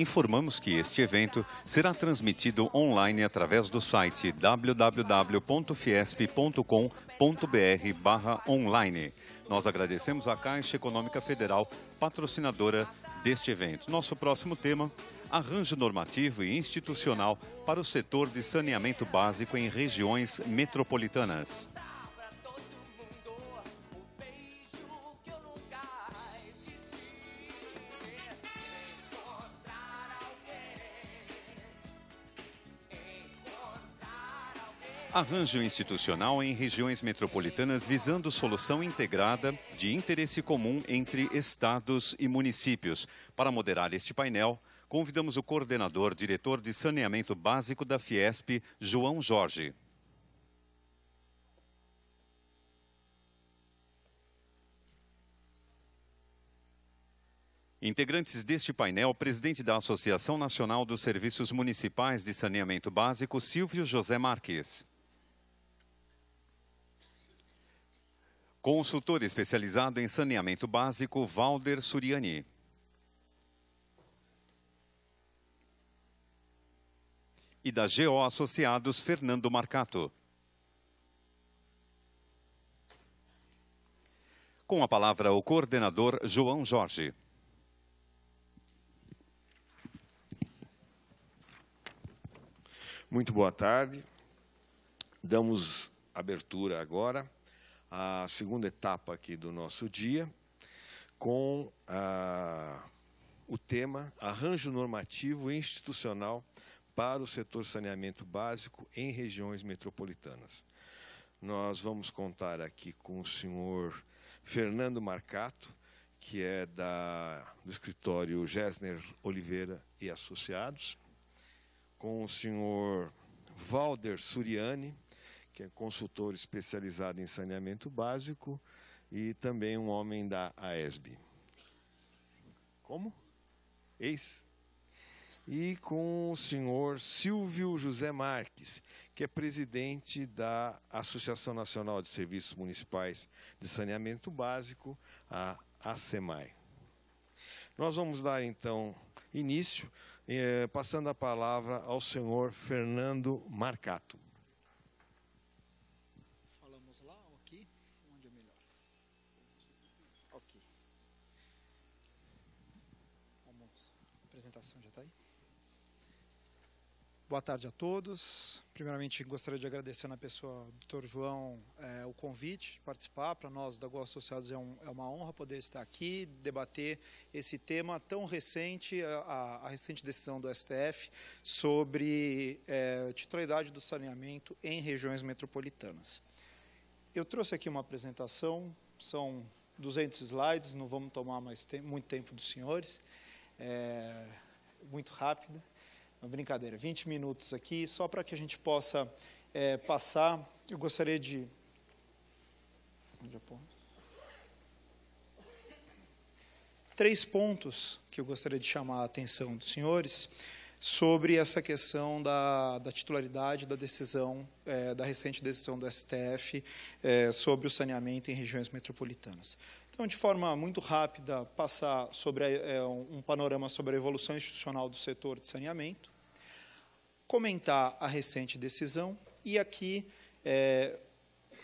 informamos que este evento será transmitido online através do site www.fiesp.com.br/online. Nós agradecemos a Caixa Econômica Federal, patrocinadora deste evento. Nosso próximo tema: arranjo normativo e institucional para o setor de saneamento básico em regiões metropolitanas. Arranjo institucional em regiões metropolitanas visando solução integrada de interesse comum entre estados e municípios. Para moderar este painel, convidamos o coordenador, diretor de saneamento básico da Fiesp, João Jorge. Integrantes deste painel, presidente da Associação Nacional dos Serviços Municipais de Saneamento Básico, Silvio José Marques. Consultor especializado em saneamento básico, Valder Suriani. E da GO Associados, Fernando Marcato. Com a palavra, o coordenador João Jorge. Muito boa tarde. Damos abertura agora a segunda etapa aqui do nosso dia, com a, ah, o tema Arranjo Normativo Institucional para o Setor Saneamento Básico em Regiões Metropolitanas. Nós vamos contar aqui com o senhor Fernando Marcato, que é da, do escritório Gessner Oliveira e Associados, com o senhor Valder Suriani, que é consultor especializado em saneamento básico e também um homem da AESB. Como? Ex. E com o senhor Silvio José Marques, que é presidente da Associação Nacional de Serviços Municipais de Saneamento Básico, a ASEMAI. Nós vamos dar então início, eh, passando a palavra ao senhor Fernando Marcato. Boa tarde a todos. Primeiramente, gostaria de agradecer na pessoa do Dr. João é, o convite de participar. Para nós da Goa Associados é, um, é, uma honra poder estar aqui, debater esse tema tão recente, a, a recente decisão do STF sobre é, titularidade do saneamento em regiões metropolitanas. Eu trouxe aqui uma apresentação, são 200 slides, não vamos tomar mais te muito tempo dos senhores, eh, muito rápida brincadeira, 20 minutos aqui, só para que a gente possa é, passar. Eu gostaria de. Três pontos que eu gostaria de chamar a atenção dos senhores sobre essa questão da, da titularidade da decisão, é, da recente decisão do STF é, sobre o saneamento em regiões metropolitanas. Então, de forma muito rápida, passar sobre é, um panorama sobre a evolução institucional do setor de saneamento, comentar a recente decisão e aqui é,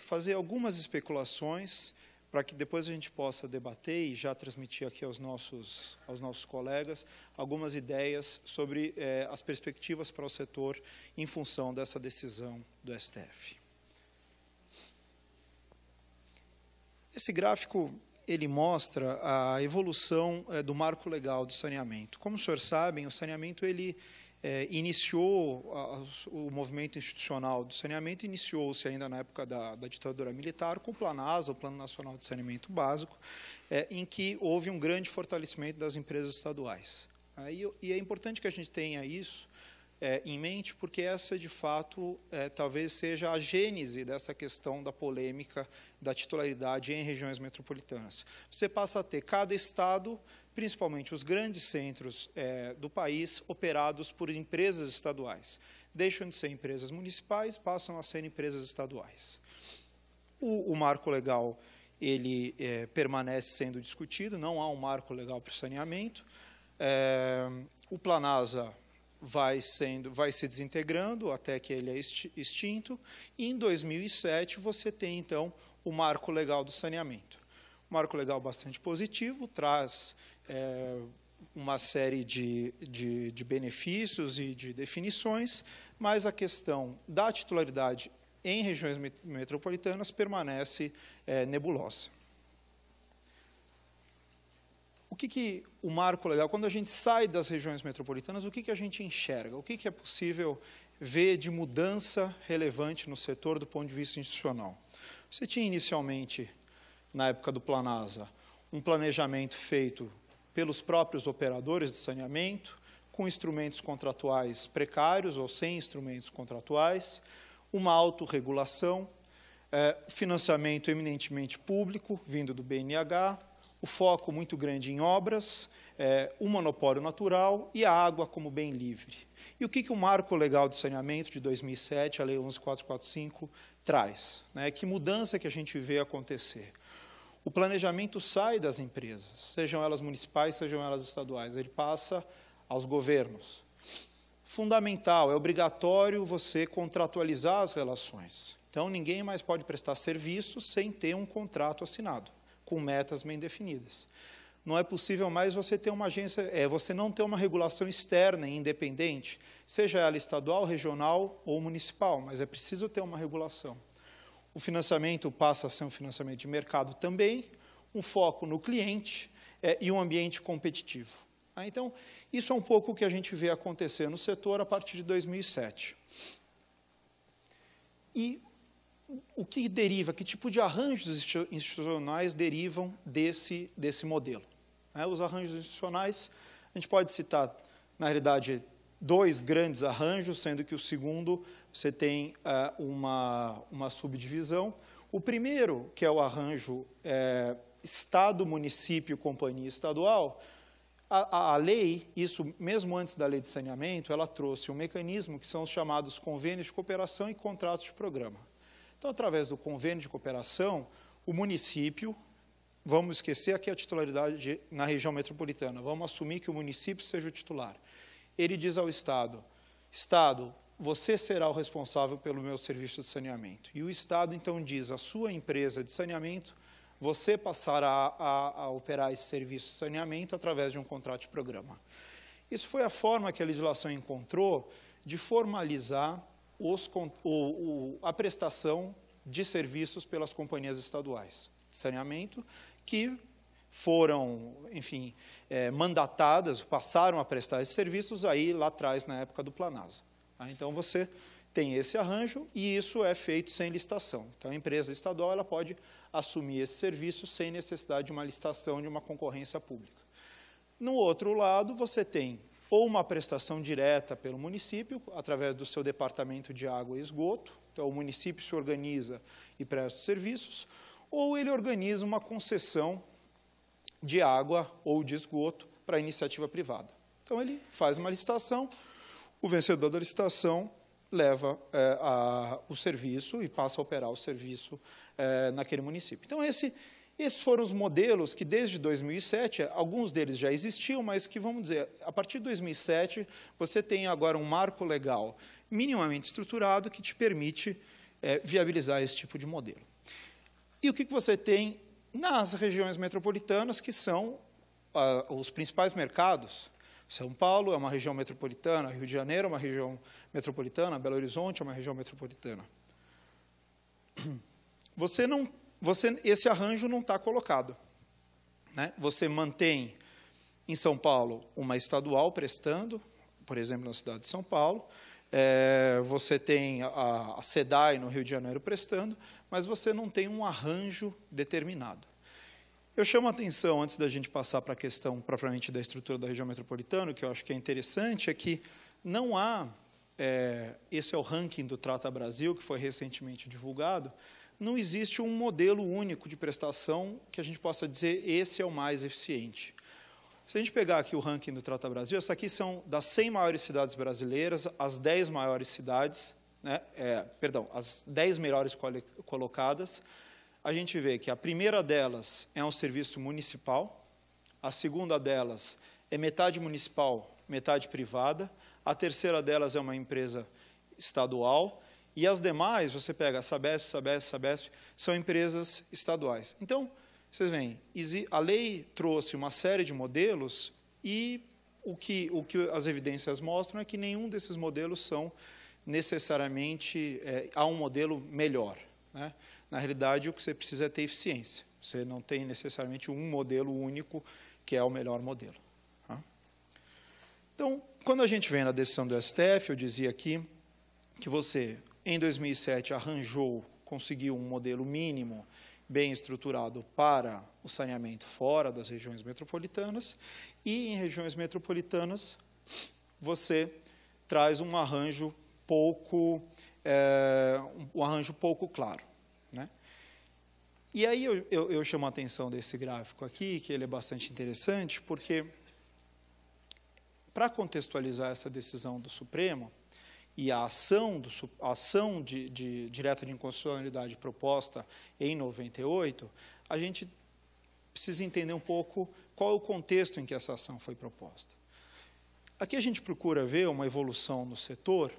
fazer algumas especulações para que depois a gente possa debater e já transmitir aqui aos nossos, aos nossos colegas algumas ideias sobre é, as perspectivas para o setor em função dessa decisão do STF. Esse gráfico ele mostra a evolução é, do marco legal de saneamento. Como os senhores sabem, o saneamento ele é, iniciou a, o movimento institucional do saneamento iniciou-se ainda na época da, da, ditadura militar com o Planasa, o Plano Nacional de Saneamento Básico, é, em que houve um grande fortalecimento das empresas estaduais. E, e é importante que a gente tenha isso é, em mente, porque essa, de fato, é, talvez seja a gênese dessa questão da polêmica da titularidade em regiões metropolitanas. Você passa a ter cada estado, principalmente os grandes centros é, do país, operados por empresas estaduais. Deixam de ser empresas municipais, passam a ser empresas estaduais. O, o marco legal ele é, permanece sendo discutido, não há um marco legal para o saneamento. É, o Planasa vai sendo, vai se desintegrando até que ele é extinto. E em 2007 você tem então o marco legal do saneamento. Um marco legal bastante positivo, traz é, uma série de, de, de benefícios e de definições, mas a questão da titularidade em regiões metropolitanas permanece é, nebulosa. O que, que o marco legal, quando a gente sai das regiões metropolitanas, o que, que a gente enxerga? O que, que é possível ver de mudança relevante no setor do ponto de vista institucional? Você tinha inicialmente, na época do Planasa, um planejamento feito pelos próprios operadores de saneamento, com instrumentos contratuais precários ou sem instrumentos contratuais, uma autorregulação, eh, financiamento eminentemente público, vindo do BNH, o foco muito grande em obras, é, o monopólio natural e a água como bem livre. E o que, que o Marco Legal de Saneamento de 2007, a Lei 11445, traz? Né? Que mudança que a gente vê acontecer? O planejamento sai das empresas, sejam elas municipais, sejam elas estaduais, ele passa aos governos. Fundamental, é obrigatório você contratualizar as relações. Então, ninguém mais pode prestar serviço sem ter um contrato assinado com metas bem definidas. Não é possível mais você ter uma agência, é, você não ter uma regulação externa e independente, seja ela estadual, regional ou municipal, mas é preciso ter uma regulação. O financiamento passa a ser um financiamento de mercado também, um foco no cliente é, e um ambiente competitivo. Ah, então, isso é um pouco o que a gente vê acontecer no setor a partir de 2007. E o que deriva, que tipo de arranjos institucionais derivam desse, desse modelo. É, os arranjos institucionais, a gente pode citar, na realidade, dois grandes arranjos, sendo que o segundo você tem é, uma, uma subdivisão. O primeiro, que é o arranjo é, Estado, município, companhia estadual, a, a, lei, isso mesmo antes da lei de saneamento, ela trouxe um mecanismo que são os chamados convênios de cooperação e contratos de programa. Então, através do convênio de cooperação, o município, vamos esquecer aqui a titularidade na região metropolitana, vamos assumir que o município seja o titular. Ele diz ao Estado, Estado, você será o responsável pelo meu serviço de saneamento. E o Estado, então, diz à sua empresa de saneamento, você passará a, a operar esse serviço de saneamento através de um contrato de programa. Isso foi a forma que a legislação encontrou de formalizar os, o, o, a prestação de serviços pelas companhias estaduais de saneamento, que foram, enfim, é, mandatadas, passaram a prestar esses serviços aí lá atrás, na época do Planasa. Ah, então, você tem esse arranjo e isso é feito sem licitação. Então, a empresa estadual ela pode assumir esse serviço sem necessidade de uma licitação, de uma concorrência pública. No outro lado, você tem ou uma prestação direta pelo município, através do seu departamento de água e esgoto, então o município se organiza e presta serviços, ou ele organiza uma concessão de água ou de esgoto para iniciativa privada. Então ele faz uma licitação, o vencedor da licitação leva é, a, o serviço e passa a operar o serviço é, naquele município. Então esse esses foram os modelos que, desde 2007, alguns deles já existiam, mas que, vamos dizer, a partir de 2007, você tem agora um marco legal minimamente estruturado que te permite é, viabilizar esse tipo de modelo. E o que, você tem nas regiões metropolitanas, que são ah, os principais mercados? São Paulo é uma região metropolitana, Rio de Janeiro é uma região metropolitana, Belo Horizonte é uma região metropolitana. Você não você, esse arranjo não está colocado. Né? Você mantém em São Paulo uma estadual prestando, por exemplo, na cidade de São Paulo, é, você tem a, SEDAI no Rio de Janeiro prestando, mas você não tem um arranjo determinado. Eu chamo a atenção, antes da gente passar para a questão propriamente da estrutura da região metropolitana, que eu acho que é interessante, é que não há, é, esse é o ranking do Trata Brasil, que foi recentemente divulgado, não existe um modelo único de prestação que a gente possa dizer esse é o mais eficiente. Se a gente pegar aqui o ranking do Trata Brasil, essa aqui são das 100 maiores cidades brasileiras, as 10 maiores cidades, né, é, perdão, as 10 melhores colocadas. A gente vê que a primeira delas é um serviço municipal, a segunda delas é metade municipal, metade privada, a terceira delas é uma empresa estadual, e as demais, você pega Sabesp, Sabesp, Sabesp, são empresas estaduais. Então, vocês veem, a lei trouxe uma série de modelos e o que, o que as evidências mostram é que nenhum desses modelos são necessariamente, é, há um modelo melhor. Né? Na realidade, o que você precisa é ter eficiência. Você não tem necessariamente um modelo único que é o melhor modelo. Tá? Então, quando a gente vem na decisão do STF, eu dizia aqui que você em 2007 arranjou, conseguiu um modelo mínimo bem estruturado para o saneamento fora das regiões metropolitanas e em regiões metropolitanas você traz um arranjo pouco é, um arranjo pouco claro, né? E aí eu, eu, eu chamo a atenção desse gráfico aqui, que ele é bastante interessante, porque para contextualizar essa decisão do Supremo, e a ação, do, a ação de, de, direta de inconstitucionalidade proposta em 98, a gente precisa entender um pouco qual é o contexto em que essa ação foi proposta. Aqui a gente procura ver uma evolução no setor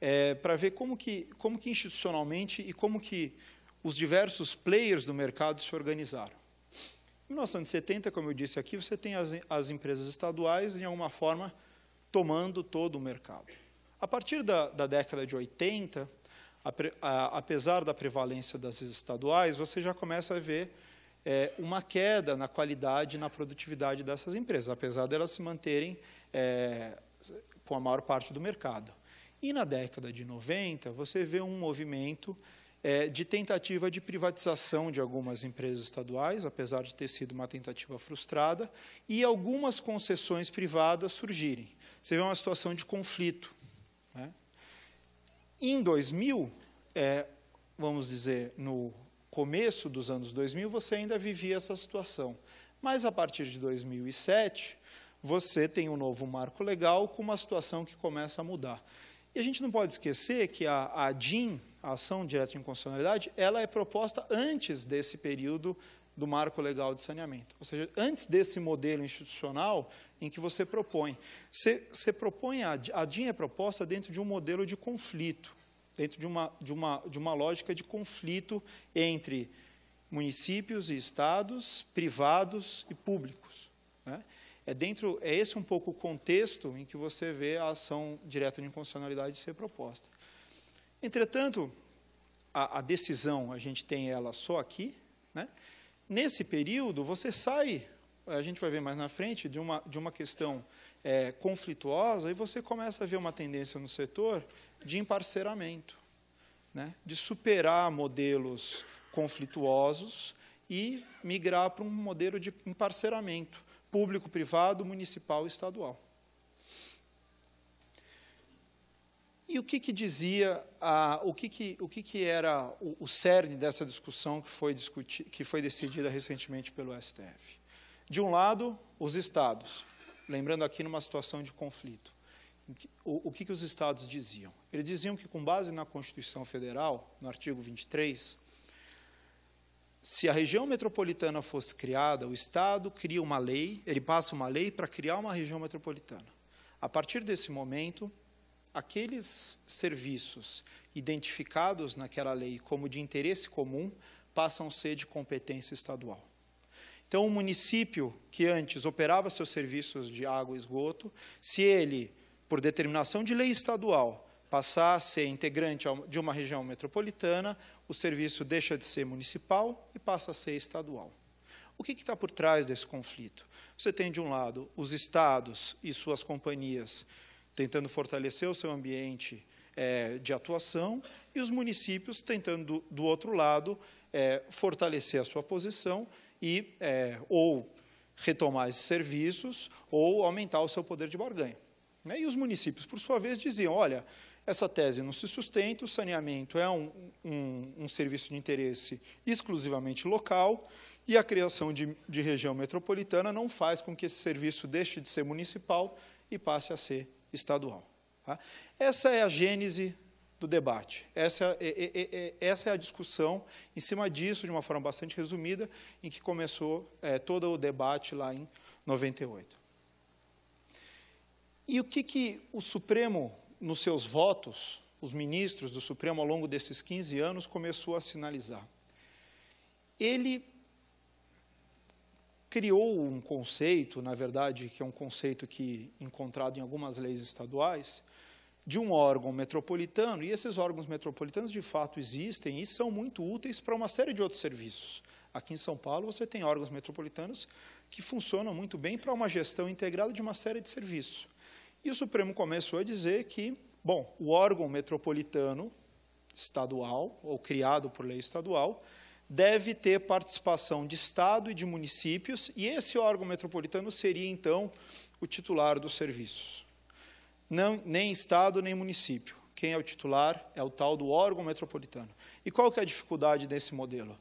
é, para ver como que, como que institucionalmente e como que os diversos players do mercado se organizaram. Em 1970, como eu disse aqui, você tem as, as empresas estaduais, de alguma forma, tomando todo o mercado. A partir da, da década de 80, apesar da prevalência das estaduais, você já começa a ver é, uma queda na qualidade e na produtividade dessas empresas, apesar delas de se manterem é, com a maior parte do mercado. E na década de 90, você vê um movimento é, de tentativa de privatização de algumas empresas estaduais, apesar de ter sido uma tentativa frustrada, e algumas concessões privadas surgirem. Você vê uma situação de conflito né? Em 2000, é, vamos dizer, no começo dos anos 2000, você ainda vivia essa situação. Mas a partir de 2007, você tem um novo marco legal com uma situação que começa a mudar. E a gente não pode esquecer que a, ADIM, a Ação Direta de Inconstitucionalidade, ela é proposta antes desse período do marco legal de saneamento. Ou seja, antes desse modelo institucional em que você propõe. Você, você propõe, a, a DIN é proposta dentro de um modelo de conflito, dentro de uma, de uma, de uma lógica de conflito entre municípios e estados, privados e públicos. Né? É, dentro, é esse um pouco o contexto em que você vê a ação direta de inconstitucionalidade ser proposta. Entretanto, a, a decisão, a gente tem ela só aqui, né? Nesse período, você sai, a gente vai ver mais na frente, de uma, de uma questão é, conflituosa e você começa a ver uma tendência no setor de emparceramento, né? de superar modelos conflituosos e migrar para um modelo de emparceramento público-privado, municipal e estadual. E o que, que dizia, a, o, que, que, o que, que era o, o cerne dessa discussão que foi, discutir, que foi decidida recentemente pelo STF? De um lado, os estados, lembrando aqui numa situação de conflito. O, o que, que os estados diziam? Eles diziam que, com base na Constituição Federal, no artigo 23, se a região metropolitana fosse criada, o estado cria uma lei, ele passa uma lei para criar uma região metropolitana. A partir desse momento, aqueles serviços identificados naquela lei como de interesse comum passam a ser de competência estadual. Então, o um município que antes operava seus serviços de água e esgoto, se ele, por determinação de lei estadual, passar a ser integrante de uma região metropolitana, o serviço deixa de ser municipal e passa a ser estadual. O que está por trás desse conflito? Você tem, de um lado, os estados e suas companhias tentando fortalecer o seu ambiente é, de atuação, e os municípios tentando, do, outro lado, é, fortalecer a sua posição e é, ou retomar esses serviços ou aumentar o seu poder de barganha. Né? E os municípios, por sua vez, diziam, olha, essa tese não se sustenta, o saneamento é um, um, um serviço de interesse exclusivamente local e a criação de, de região metropolitana não faz com que esse serviço deixe de ser municipal e passe a ser estadual. Tá? Essa é a gênese do debate. Essa é, é, é, é, essa é a discussão, em cima disso, de uma forma bastante resumida, em que começou é, todo o debate lá em 98. E o que, que o Supremo, nos seus votos, os ministros do Supremo, ao longo desses 15 anos, começou a sinalizar? Ele criou um conceito, na verdade, que é um conceito que é encontrado em algumas leis estaduais, de um órgão metropolitano, e esses órgãos metropolitanos de fato existem e são muito úteis para uma série de outros serviços. Aqui em São Paulo, você tem órgãos metropolitanos que funcionam muito bem para uma gestão integrada de uma série de serviços. E o Supremo começou a dizer que, bom, o órgão metropolitano estadual, ou criado por lei estadual, deve ter participação de Estado e de municípios, e esse órgão metropolitano seria, então, o titular dos serviços. Não, nem Estado, nem município. Quem é o titular é o tal do órgão metropolitano. E qual que é a dificuldade desse modelo?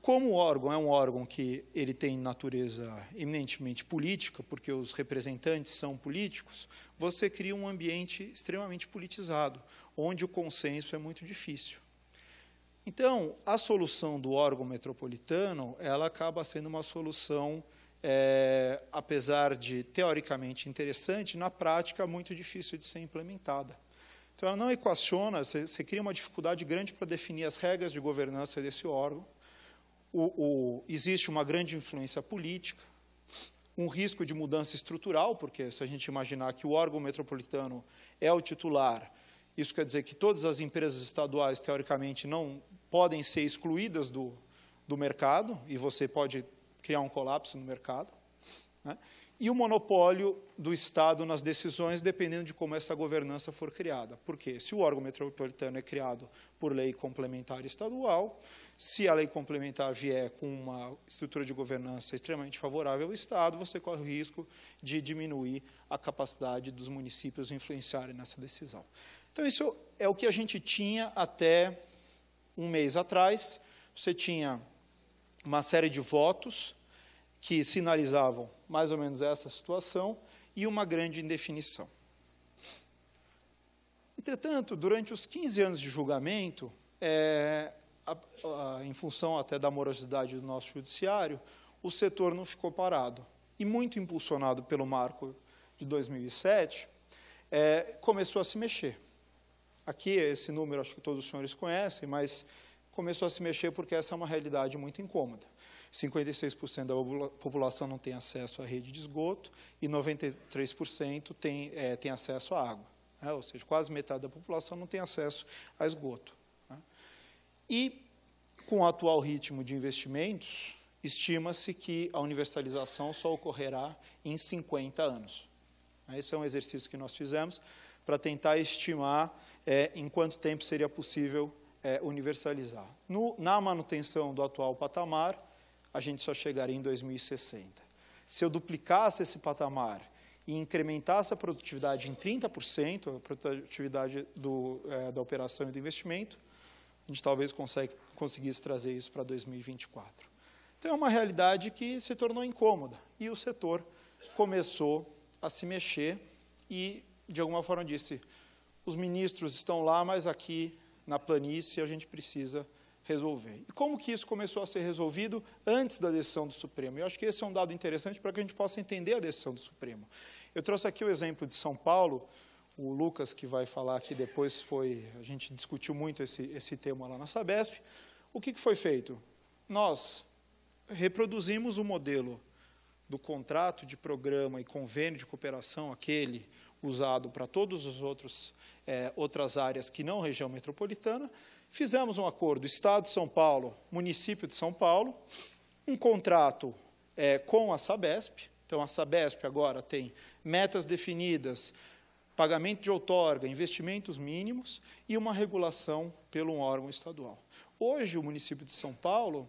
Como o órgão é um órgão que ele tem natureza eminentemente política, porque os representantes são políticos, você cria um ambiente extremamente politizado, onde o consenso é muito difícil. Então, a solução do órgão metropolitano, ela acaba sendo uma solução, é, apesar de teoricamente interessante, na prática muito difícil de ser implementada. Então, ela não equaciona, você, você cria uma dificuldade grande para definir as regras de governança desse órgão. O, o, existe uma grande influência política, um risco de mudança estrutural, porque se a gente imaginar que o órgão metropolitano é o titular isso quer dizer que todas as empresas estaduais, teoricamente, não podem ser excluídas do, do mercado, e você pode criar um colapso no mercado. Né? E o monopólio do Estado nas decisões, dependendo de como essa governança for criada. Porque se o órgão metropolitano é criado por lei complementar estadual, se a lei complementar vier com uma estrutura de governança extremamente favorável ao Estado, você corre o risco de diminuir a capacidade dos municípios influenciarem nessa decisão. Então, isso é o que a gente tinha até um mês atrás. Você tinha uma série de votos que sinalizavam mais ou menos essa situação e uma grande indefinição. Entretanto, durante os 15 anos de julgamento, é, a, a, em função até da morosidade do nosso judiciário, o setor não ficou parado. E muito impulsionado pelo marco de 2007, é, começou a se mexer. Aqui, esse número acho que todos os senhores conhecem, mas começou a se mexer porque essa é uma realidade muito incômoda. 56% da população não tem acesso à rede de esgoto e 93% tem, é, tem acesso à água. Né? Ou seja, quase metade da população não tem acesso a esgoto. Né? E, com o atual ritmo de investimentos, estima-se que a universalização só ocorrerá em 50 anos. Esse é um exercício que nós fizemos para tentar estimar é, em quanto tempo seria possível é, universalizar. No, na manutenção do atual patamar, a gente só chegaria em 2060. Se eu duplicasse esse patamar e incrementasse a produtividade em 30%, a produtividade do, é, da operação e do investimento, a gente talvez consegue, conseguisse trazer isso para 2024. Então, é uma realidade que se tornou incômoda e o setor começou a se mexer e de alguma forma disse: os ministros estão lá, mas aqui na planície a gente precisa resolver. E como que isso começou a ser resolvido antes da decisão do Supremo? Eu acho que esse é um dado interessante para que a gente possa entender a decisão do Supremo. Eu trouxe aqui o exemplo de São Paulo, o Lucas que vai falar aqui depois foi, a gente discutiu muito esse, esse tema lá na Sabesp. O que, que foi feito? Nós reproduzimos o modelo do contrato de programa e convênio de cooperação, aquele usado para todas as outros, é, outras áreas que não região metropolitana. Fizemos um acordo, Estado de São Paulo, município de São Paulo, um contrato é, com a Sabesp. Então, a Sabesp agora tem metas definidas, pagamento de outorga, investimentos mínimos e uma regulação pelo órgão estadual. Hoje, o município de São Paulo,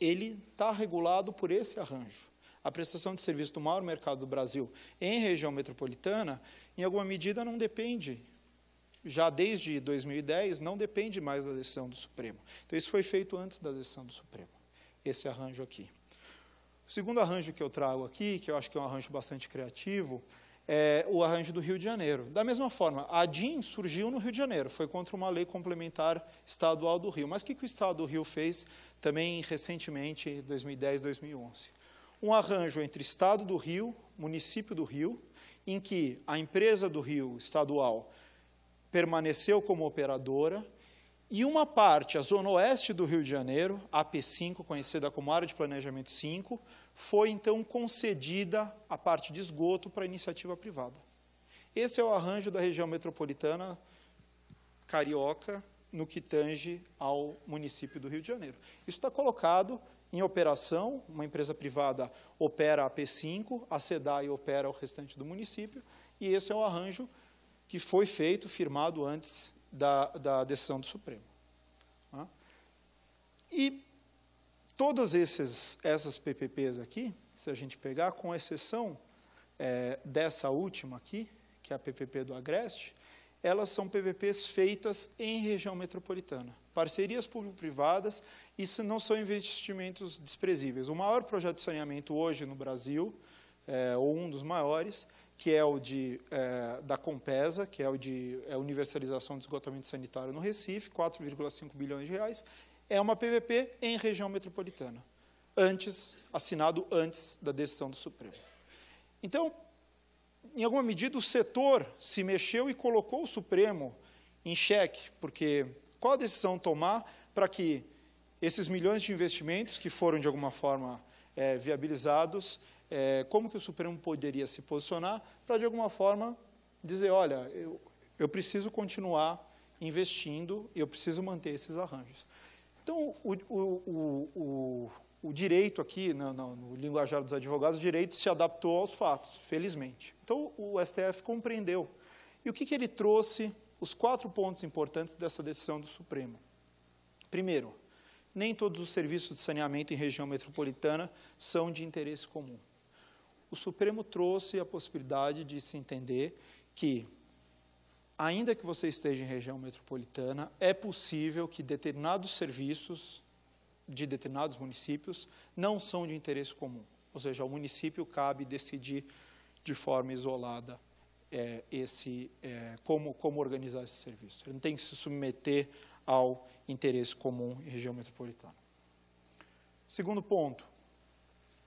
ele está regulado por esse arranjo a prestação de serviço do maior mercado do Brasil em região metropolitana, em alguma medida não depende, já desde 2010, não depende mais da decisão do Supremo. Então, isso foi feito antes da decisão do Supremo, esse arranjo aqui. O segundo arranjo que eu trago aqui, que eu acho que é um arranjo bastante criativo, é o arranjo do Rio de Janeiro. Da mesma forma, a DIN surgiu no Rio de Janeiro, foi contra uma lei complementar estadual do Rio. Mas o que, que o Estado do Rio fez também recentemente, 2010, 2011? um arranjo entre Estado do Rio, município do Rio, em que a empresa do Rio estadual permaneceu como operadora e uma parte, a zona oeste do Rio de Janeiro, AP5, conhecida como área de planejamento 5, foi então concedida a parte de esgoto para iniciativa privada. Esse é o arranjo da região metropolitana carioca no que tange ao município do Rio de Janeiro. Isso está colocado em operação, uma empresa privada opera a P5, a SEDAI opera o restante do município, e esse é o arranjo que foi feito, firmado antes da, da decisão do Supremo. Tá? E todas esses, essas PPPs aqui, se a gente pegar, com exceção é, dessa última aqui, que é a PPP do Agreste, elas são PPPs feitas em região metropolitana. Parcerias público-privadas, isso não são investimentos desprezíveis. O maior projeto de saneamento hoje no Brasil, é, ou um dos maiores, que é o de, é, da Compesa, que é o de é, universalização do esgotamento sanitário no Recife, 4,5 bilhões de reais, é uma PVP em região metropolitana, antes assinado antes da decisão do Supremo. Então, em alguma medida, o setor se mexeu e colocou o Supremo em xeque, porque qual a decisão tomar para que esses milhões de investimentos que foram, de alguma forma, é, viabilizados, é, como que o Supremo poderia se posicionar para, de alguma forma, dizer, olha, eu, eu preciso continuar investindo, eu preciso manter esses arranjos. Então, o, o, o, o direito aqui, no, no, no linguajar dos advogados, o direito se adaptou aos fatos, felizmente. Então, o STF compreendeu. E o que, que ele trouxe, os quatro pontos importantes dessa decisão do Supremo? Primeiro, nem todos os serviços de saneamento em região metropolitana são de interesse comum. O Supremo trouxe a possibilidade de se entender que, ainda que você esteja em região metropolitana, é possível que determinados serviços de determinados municípios não são de interesse comum. Ou seja, ao município cabe decidir de forma isolada é, esse, é, como, como organizar esse serviço. Ele não tem que se submeter ao interesse comum em região metropolitana. Segundo ponto,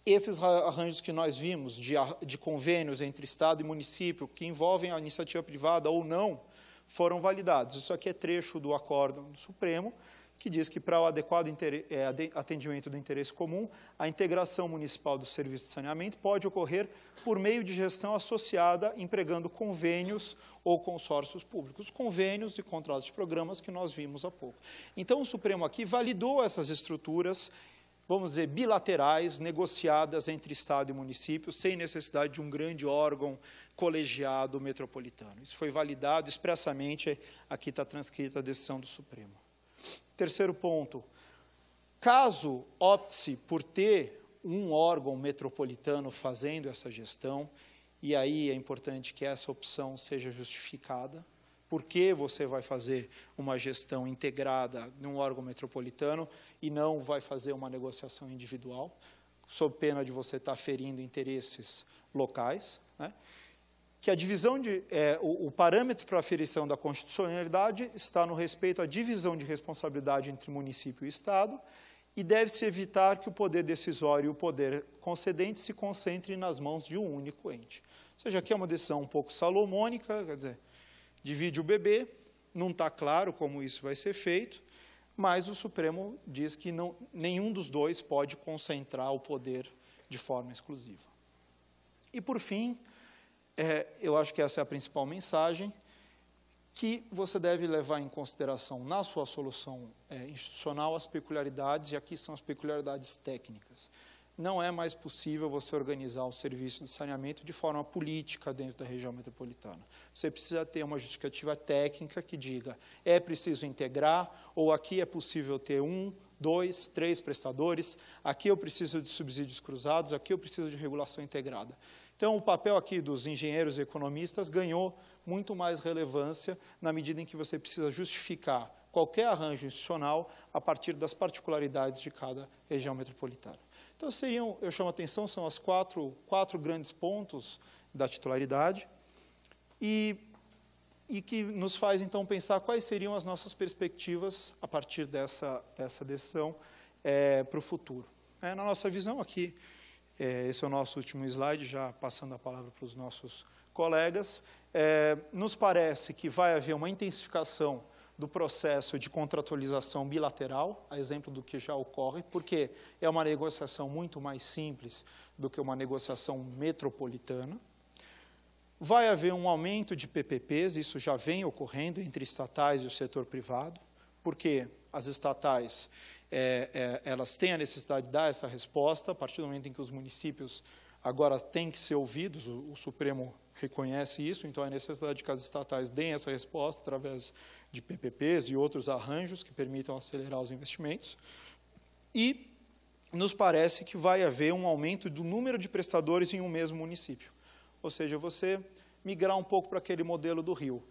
esses arranjos que nós vimos de, de convênios entre Estado e município, que envolvem a iniciativa privada ou não, foram validados. Isso aqui é trecho do acórdão do Supremo, que diz que para o adequado é, atendimento do interesse comum, a integração municipal do serviço de saneamento pode ocorrer por meio de gestão associada, empregando convênios ou consórcios públicos, convênios e contratos de programas que nós vimos há pouco. Então, o Supremo aqui validou essas estruturas vamos dizer, bilaterais, negociadas entre Estado e município, sem necessidade de um grande órgão colegiado metropolitano. Isso foi validado expressamente, aqui está transcrita a decisão do Supremo. Terceiro ponto: caso opte por ter um órgão metropolitano fazendo essa gestão, e aí é importante que essa opção seja justificada. Por que você vai fazer uma gestão integrada num órgão metropolitano e não vai fazer uma negociação individual, sob pena de você estar ferindo interesses locais? Né? que a divisão de, é, o, o, parâmetro para a aferição da constitucionalidade está no respeito à divisão de responsabilidade entre município e Estado e deve-se evitar que o poder decisório e o poder concedente se concentrem nas mãos de um único ente. Ou seja, aqui é uma decisão um pouco salomônica, quer dizer, divide o bebê, não está claro como isso vai ser feito, mas o Supremo diz que não, nenhum dos dois pode concentrar o poder de forma exclusiva. E, por fim, é, eu acho que essa é a principal mensagem que você deve levar em consideração na sua solução é, institucional as peculiaridades, e aqui são as peculiaridades técnicas. Não é mais possível você organizar o um serviço de saneamento de forma política dentro da região metropolitana. Você precisa ter uma justificativa técnica que diga é preciso integrar, ou aqui é possível ter um, dois, três prestadores, aqui eu preciso de subsídios cruzados, aqui eu preciso de regulação integrada. Então, o papel aqui dos engenheiros e economistas ganhou muito mais relevância na medida em que você precisa justificar qualquer arranjo institucional a partir das particularidades de cada região metropolitana. Então, seriam, eu chamo a atenção, são os quatro, quatro grandes pontos da titularidade e, e que nos faz, então, pensar quais seriam as nossas perspectivas a partir dessa, dessa decisão é, para o futuro. É, na nossa visão aqui, é, esse é o nosso último slide, já passando a palavra para os nossos colegas. É, nos parece que vai haver uma intensificação do processo de contratualização bilateral, a exemplo do que já ocorre, porque é uma negociação muito mais simples do que uma negociação metropolitana. Vai haver um aumento de PPPs, isso já vem ocorrendo entre estatais e o setor privado, porque as estatais é, é, elas têm a necessidade de dar essa resposta, a partir do momento em que os municípios agora têm que ser ouvidos, o, o Supremo reconhece isso, então é necessidade que as estatais deem essa resposta através de PPPs e outros arranjos que permitam acelerar os investimentos. E nos parece que vai haver um aumento do número de prestadores em um mesmo município. Ou seja, você migrar um pouco para aquele modelo do rio.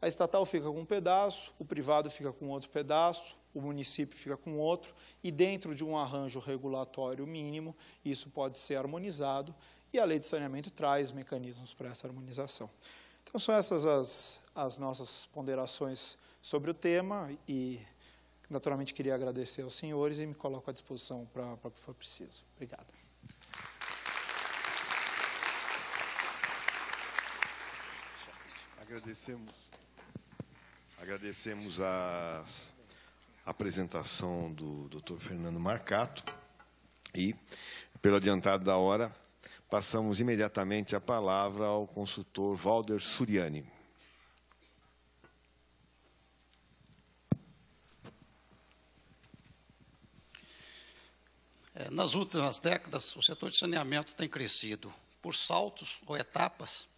A estatal fica com um pedaço, o privado fica com outro pedaço, o município fica com outro, e dentro de um arranjo regulatório mínimo, isso pode ser harmonizado, e a lei de saneamento traz mecanismos para essa harmonização. Então, são essas as, as nossas ponderações sobre o tema, e naturalmente queria agradecer aos senhores e me coloco à disposição para o que for preciso. Obrigado. Agradecemos, agradecemos as apresentação do Dr. Fernando Marcato e, pelo adiantado da hora, passamos imediatamente a palavra ao consultor Valder Suriani. É, nas últimas décadas, o setor de saneamento tem crescido por saltos ou etapas,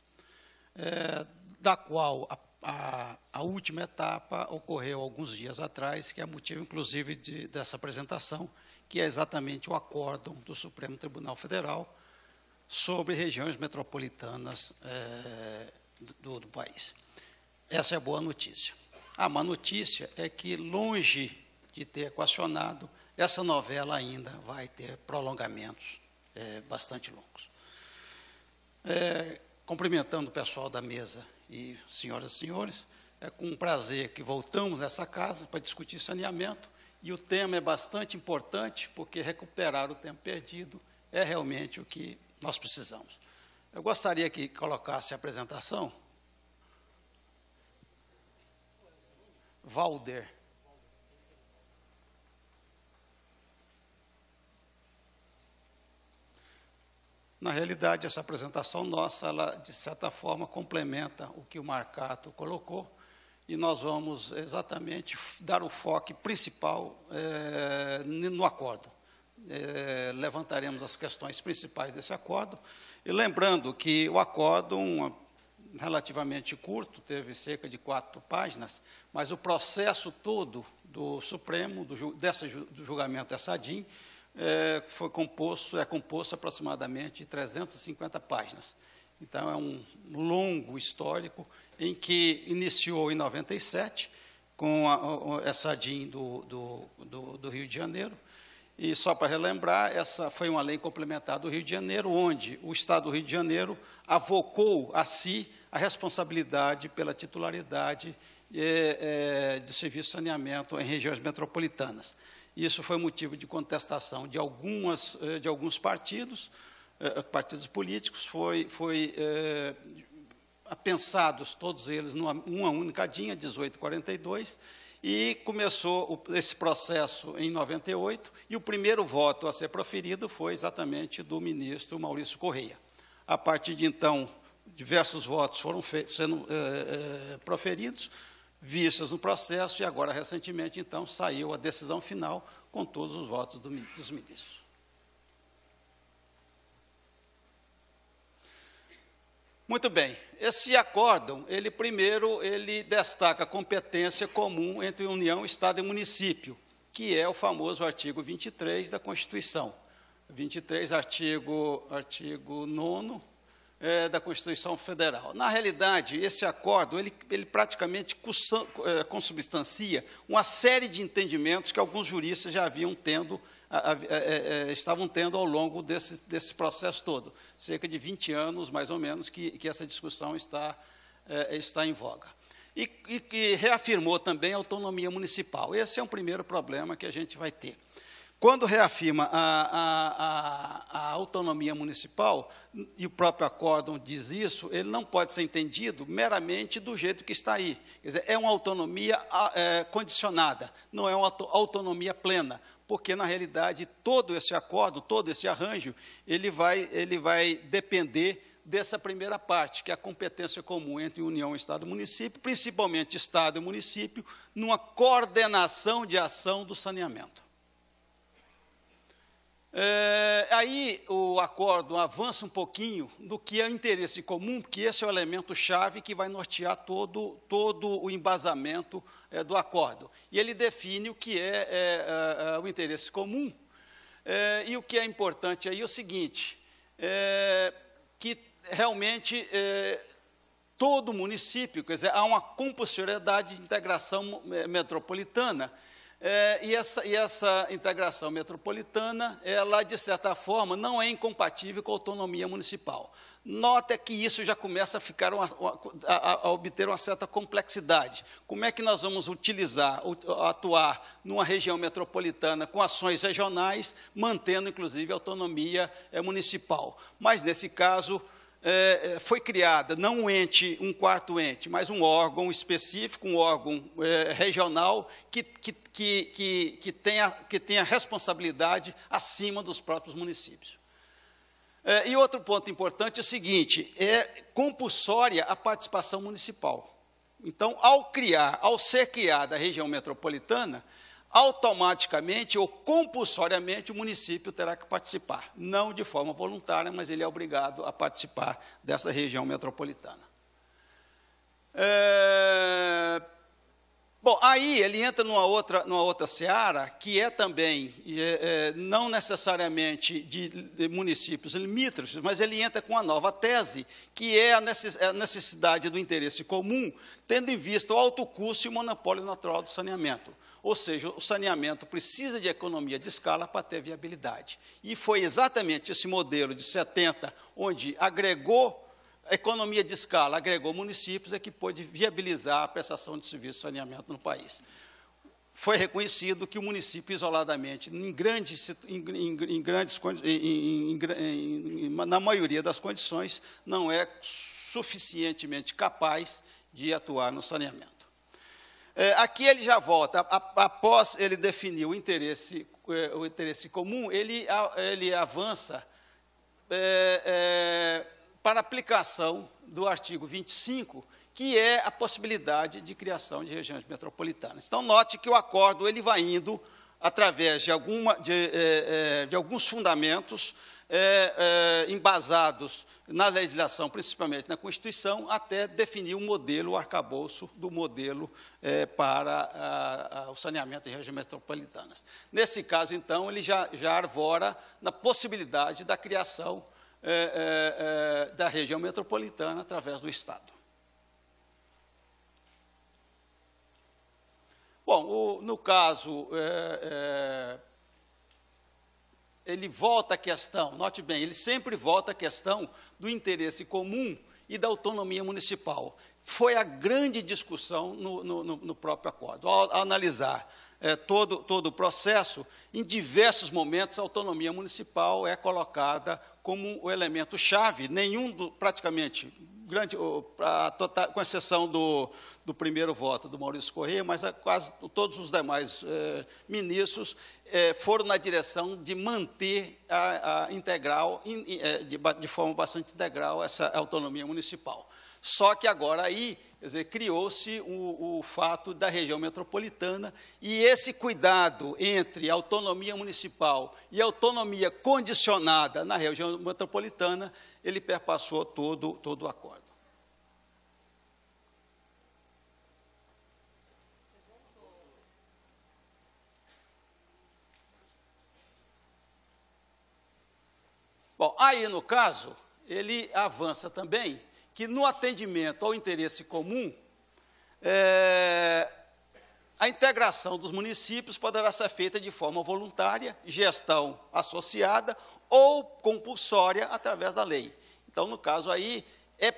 é, da qual a a, a, última etapa ocorreu alguns dias atrás, que é motivo, inclusive, de, dessa apresentação, que é exatamente o acórdão do Supremo Tribunal Federal sobre regiões metropolitanas é, do, do, país. Essa é a boa notícia. A má notícia é que, longe de ter equacionado, essa novela ainda vai ter prolongamentos é, bastante longos. É, cumprimentando o pessoal da mesa e, senhoras e senhores, é com prazer que voltamos nessa casa para discutir saneamento. E o tema é bastante importante, porque recuperar o tempo perdido é realmente o que nós precisamos. Eu gostaria que colocasse a apresentação. Valder. Na realidade, essa apresentação nossa, ela, de certa forma, complementa o que o Marcato colocou, e nós vamos exatamente dar o foco principal é, no acordo. É, levantaremos as questões principais desse acordo, e lembrando que o acordo, um, relativamente curto, teve cerca de quatro páginas, mas o processo todo do Supremo, do, dessa, do julgamento dessa é SADIM, é, foi composto, é composto aproximadamente de 350 páginas. Então, é um longo histórico em que iniciou em 97, com a, a, essa DIN do, do, do, do Rio de Janeiro, e só para relembrar, essa foi uma lei complementar do Rio de Janeiro, onde o Estado do Rio de Janeiro avocou a si a responsabilidade pela titularidade é, é, de serviço de saneamento em regiões metropolitanas. Isso foi motivo de contestação de, algumas, eh, de alguns partidos, eh, eh, partidos políticos, foi, foi é, pensados todos eles numa uma única DINA, 1842, e começou o, esse processo em 98, e o primeiro voto a ser proferido foi exatamente do ministro Maurício Correia. A partir de então, diversos votos foram sendo é, é, proferidos, vistas no processo e agora, recentemente, então, saiu a decisão final com todos os votos do, dos ministros. Muito bem. Esse acórdão, ele primeiro, ele destaca a competência comum entre União, Estado e município, que é o famoso artigo 23 da Constituição. 23, artigo, artigo 9 é, da Constituição Federal. Na realidade, esse acordo ele, ele praticamente é, consubstancia uma série de entendimentos que alguns juristas já haviam tendo, a, a, a, é, é, estavam tendo ao longo desse, desse processo todo. Cerca de 20 anos, mais ou menos, que, que essa discussão está, é, está em voga. E, e, e reafirmou também a autonomia municipal. Esse é um primeiro problema que a gente vai ter. Quando reafirma a, a, a, autonomia municipal, e o próprio acórdão diz isso, ele não pode ser entendido meramente do jeito que está aí. Quer dizer, é uma autonomia é, condicionada, não é uma autonomia plena, porque, na realidade, todo esse acordo, todo esse arranjo, ele vai, ele vai depender dessa primeira parte, que é a competência comum entre União, Estado e município, principalmente Estado e município, numa coordenação de ação do saneamento. É, aí o acordo avança um pouquinho do que é interesse comum, porque esse é o elemento chave que vai nortear todo, todo o embasamento é, do acordo. E ele define o que é, é, é, é o interesse comum. É, e o que é importante aí é o seguinte: que realmente todo município, quer dizer, há uma compulsoriedade de integração metropolitana é, e, essa, e essa integração metropolitana, ela, de certa forma, não é incompatível com a autonomia municipal. Nota que isso já começa a ficar uma, a, a, obter uma certa complexidade. Como é que nós vamos utilizar, atuar numa região metropolitana com ações regionais, mantendo, inclusive, a autonomia é, municipal? Mas, nesse caso, é, é, foi criada não um ente, um quarto ente, mas um órgão específico, um órgão é, regional que, que, que, que, tenha, que tenha responsabilidade acima dos próprios municípios. É, e outro ponto importante é o seguinte: é compulsória a participação municipal. Então, ao criar, ao ser criada a região metropolitana, automaticamente ou compulsoriamente o município terá que participar. Não de forma voluntária, mas ele é obrigado a participar dessa região metropolitana. É... Bom, aí ele entra numa outra, numa outra seara, que é também, é, é, não necessariamente de, de municípios limítrofes, mas ele entra com a nova tese, que é a necessidade do interesse comum, tendo em vista o alto custo e o monopólio natural do saneamento. Ou seja, o saneamento precisa de economia de escala para ter viabilidade. E foi exatamente esse modelo de 70, onde agregou economia de escala, agregou municípios, é que pôde viabilizar a prestação de serviço de saneamento no país. Foi reconhecido que o município, isoladamente, em grandes, em, em, em na maioria das condições, não é suficientemente capaz de atuar no saneamento. É, aqui ele já volta, após ele definir o interesse, é, o interesse comum, ele, ele avança é, é, para a aplicação do artigo 25, que é a possibilidade de criação de regiões metropolitanas. Então, note que o acordo ele vai indo através de, alguma, de, é, é de alguns fundamentos é, é, embasados na legislação, principalmente na Constituição, até definir o um modelo, o arcabouço do modelo é, para a, a, o saneamento em regiões metropolitanas. Nesse caso, então, ele já, já arvora na possibilidade da criação é, é, é, da região metropolitana através do Estado. Bom, o, no caso é, ele volta à questão, note bem, ele sempre volta à questão do interesse comum e da autonomia municipal. Foi a grande discussão no, no, no próprio acordo. Ao, ao analisar é, todo, todo o processo, em diversos momentos a autonomia municipal é colocada como o elemento chave. Nenhum, do, praticamente, grande, pra, total, com exceção do, do primeiro voto do Maurício Corrêa, mas a, quase todos os demais é, ministros é, foram na direção de manter a, a integral, in, in, é, de, de forma bastante integral, essa autonomia municipal. Só que agora aí, criou-se o, o fato da região metropolitana e esse cuidado entre autonomia municipal e autonomia condicionada na região metropolitana, ele perpassou todo, todo o acordo. Bom, aí no caso, ele avança também que no atendimento ao interesse comum, é, a integração dos municípios poderá ser feita de forma voluntária, gestão associada ou compulsória através da lei. Então, no caso aí, é, é,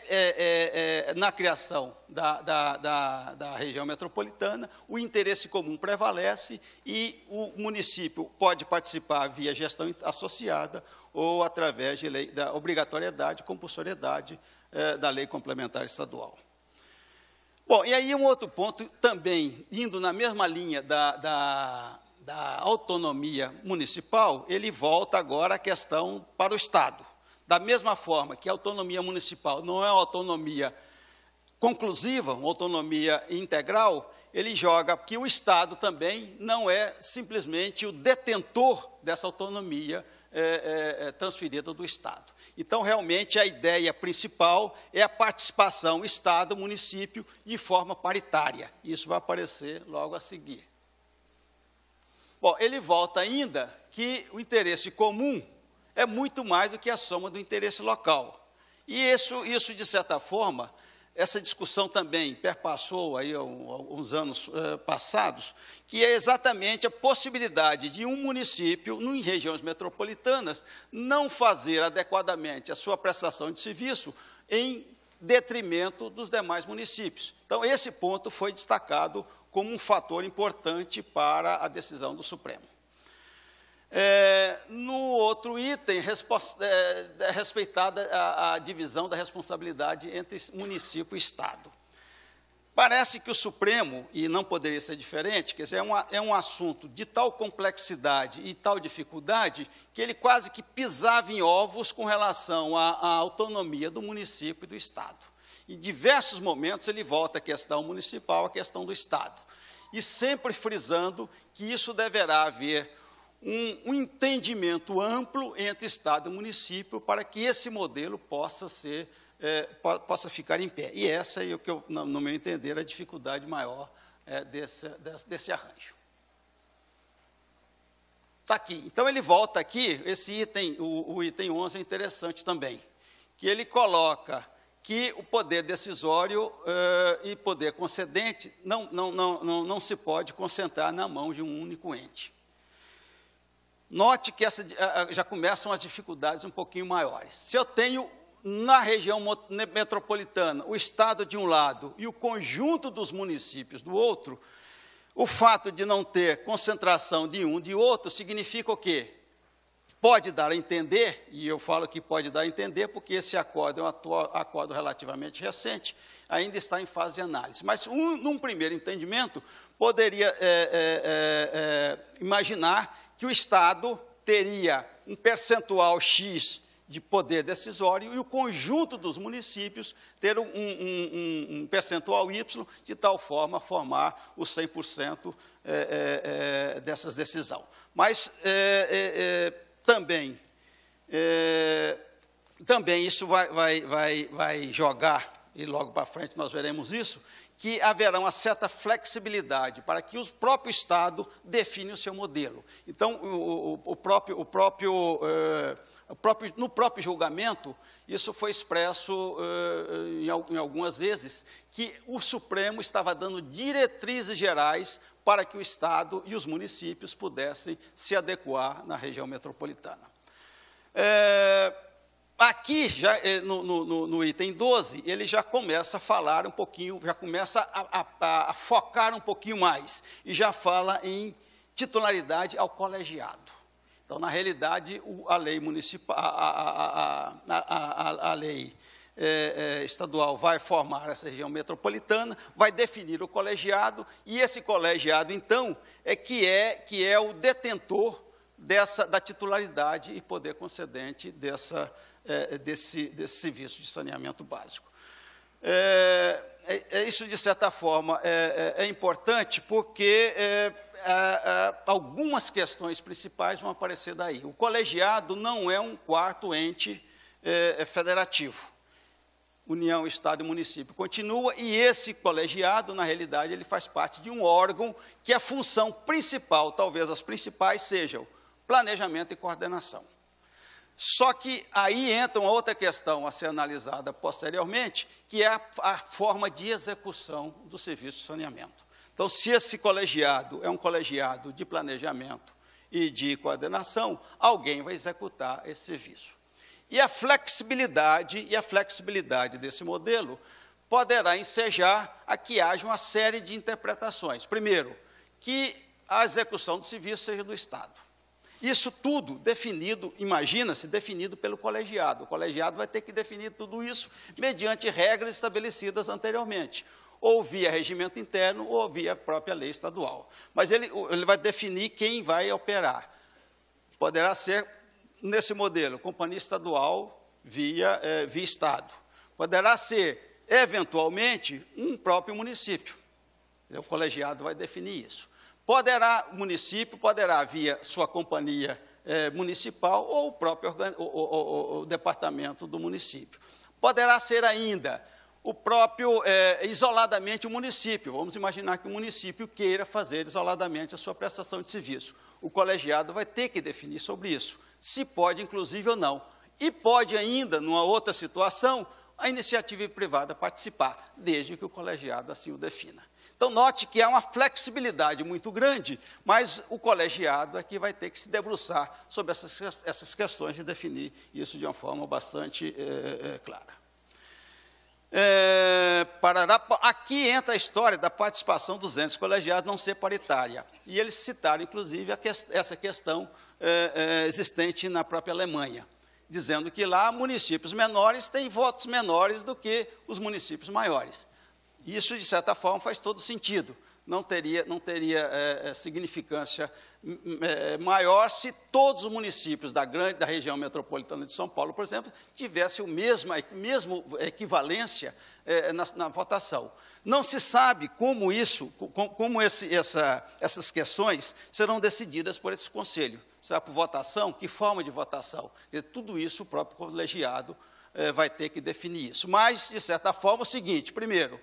é, é na criação da, da, da, da, região metropolitana, o interesse comum prevalece e o município pode participar via gestão associada ou através de lei, da obrigatoriedade, compulsoriedade é, da Lei Complementar Estadual. Bom, e aí um outro ponto, também indo na mesma linha da, da, da autonomia municipal, ele volta agora à questão para o Estado. Da mesma forma que a autonomia municipal não é uma autonomia conclusiva, uma autonomia integral, ele joga que o Estado também não é simplesmente o detentor dessa autonomia é, é, é transferida do Estado. Então, realmente, a ideia principal é a participação Estado-município de forma paritária. Isso vai aparecer logo a seguir. Bom, ele volta ainda que o interesse comum é muito mais do que a soma do interesse local. E isso, isso de certa forma, essa discussão também perpassou aí alguns anos eh, passados, que é exatamente a possibilidade de um município, em regiões metropolitanas, não fazer adequadamente a sua prestação de serviço em detrimento dos demais municípios. Então, esse ponto foi destacado como um fator importante para a decisão do Supremo. É, no outro item, é, é, respeitada a, a divisão da responsabilidade entre município e Estado. Parece que o Supremo, e não poderia ser diferente, quer dizer, é, uma, é, um assunto de tal complexidade e tal dificuldade que ele quase que pisava em ovos com relação à, à autonomia do município e do Estado. Em diversos momentos ele volta à questão municipal, à questão do Estado. E sempre frisando que isso deverá haver um, um entendimento amplo entre Estado e município para que esse modelo possa ser é, possa ficar em pé. E essa é o que, eu, no meu entender, é a dificuldade maior é, desse, desse, arranjo. Está aqui. Então, ele volta aqui, esse item, o, o, item 11 é interessante também, que ele coloca que o poder decisório é, e poder concedente não, não, não, não, não se pode concentrar na mão de um único ente. Note que essa, eh, eh, já começam as dificuldades um pouquinho maiores. Se eu tenho na região metropolitana o Estado de um lado e o conjunto dos municípios do outro, o fato de não ter concentração de um de outro significa o quê? Pode dar a entender, e eu falo que pode dar a entender, porque esse acordo é um acordo relativamente recente, ainda está em fase de análise. Mas, um, num primeiro entendimento, poderia é, é, é, imaginar que o Estado teria um percentual X de poder decisório e o conjunto dos municípios ter um, um, um, um percentual Y, de tal forma a formar os 100% é, é, é, dessas decisões. Mas é, é, é também, também isso vai, vai, vai, vai jogar, e logo para frente nós veremos isso, que haverá uma certa flexibilidade para que o próprio Estado define o seu modelo. Então, o, o, o próprio, o próprio, eh, o próprio, no próprio julgamento, isso foi expresso eh, em, em algumas vezes, que o Supremo estava dando diretrizes gerais para que o Estado e os municípios pudessem se adequar na região metropolitana. É, Aqui, já, eh, no, no, no, item 12, ele já começa a falar um pouquinho, já começa a, a, a focar um pouquinho mais, e já fala em titularidade ao colegiado. Então, na realidade, a lei municipal, a, a, a lei é, é, estadual vai formar essa região metropolitana, vai definir o colegiado, e esse colegiado, então, é que é, que é o detentor dessa, da titularidade e poder concedente dessa é, é, desse, desse serviço de saneamento básico. É, é, é isso, de certa forma, é, é, é importante porque algumas questões principais vão aparecer daí. O colegiado não é um quarto ente federativo. União, Estado e município continua, e esse colegiado, na realidade, ele faz parte de um órgão que a função principal, talvez as principais, sejam planejamento e coordenação. Só que aí entra uma outra questão a ser analisada posteriormente, que é a, a forma de execução do serviço de saneamento. Então, se esse colegiado é um colegiado de planejamento e de coordenação, alguém vai executar esse serviço. E a flexibilidade e a flexibilidade desse modelo poderá ensejar a que haja uma série de interpretações. Primeiro, que a execução do serviço seja do Estado. Isso tudo definido, imagina-se, definido pelo colegiado. O colegiado vai ter que definir tudo isso mediante regras estabelecidas anteriormente, ou via regimento interno, ou via própria lei estadual. Mas ele, ele vai definir quem vai operar. Poderá ser, nesse modelo, companhia estadual via, eh, via Estado. Poderá ser, eventualmente, um próprio município. O colegiado vai definir isso. Poderá, o município poderá, via sua companhia eh, municipal ou o próprio o, o, o, departamento do município. Poderá ser ainda o próprio, eh, isoladamente, o município. Vamos imaginar que o município queira fazer isoladamente a sua prestação de serviço. O colegiado vai ter que definir sobre isso, se pode, inclusive, ou não. E pode ainda, numa outra situação, a iniciativa privada participar, desde que o colegiado assim o defina. Então, note que há uma flexibilidade muito grande, mas o colegiado é que vai ter que se debruçar sobre essas, essas questões e definir isso de uma forma bastante é, é, clara. É, parará, aqui entra a história da participação dos entes colegiados não ser paritária. E eles citaram, inclusive, que, essa questão é, é, existente na própria Alemanha, dizendo que lá municípios menores têm votos menores do que os municípios maiores. Isso, de certa forma, faz todo sentido. Não teria, não teria é, é significância é, maior se todos os municípios da, grande, da região metropolitana de São Paulo, por exemplo, tivessem a mesma, equivalência é, na, na, votação. Não se sabe como isso, como, esse, essa, essas questões serão decididas por esse conselho. Será por votação? Que forma de votação? E tudo isso o próprio colegiado é, vai ter que definir isso. Mas, de certa forma, é o seguinte: primeiro,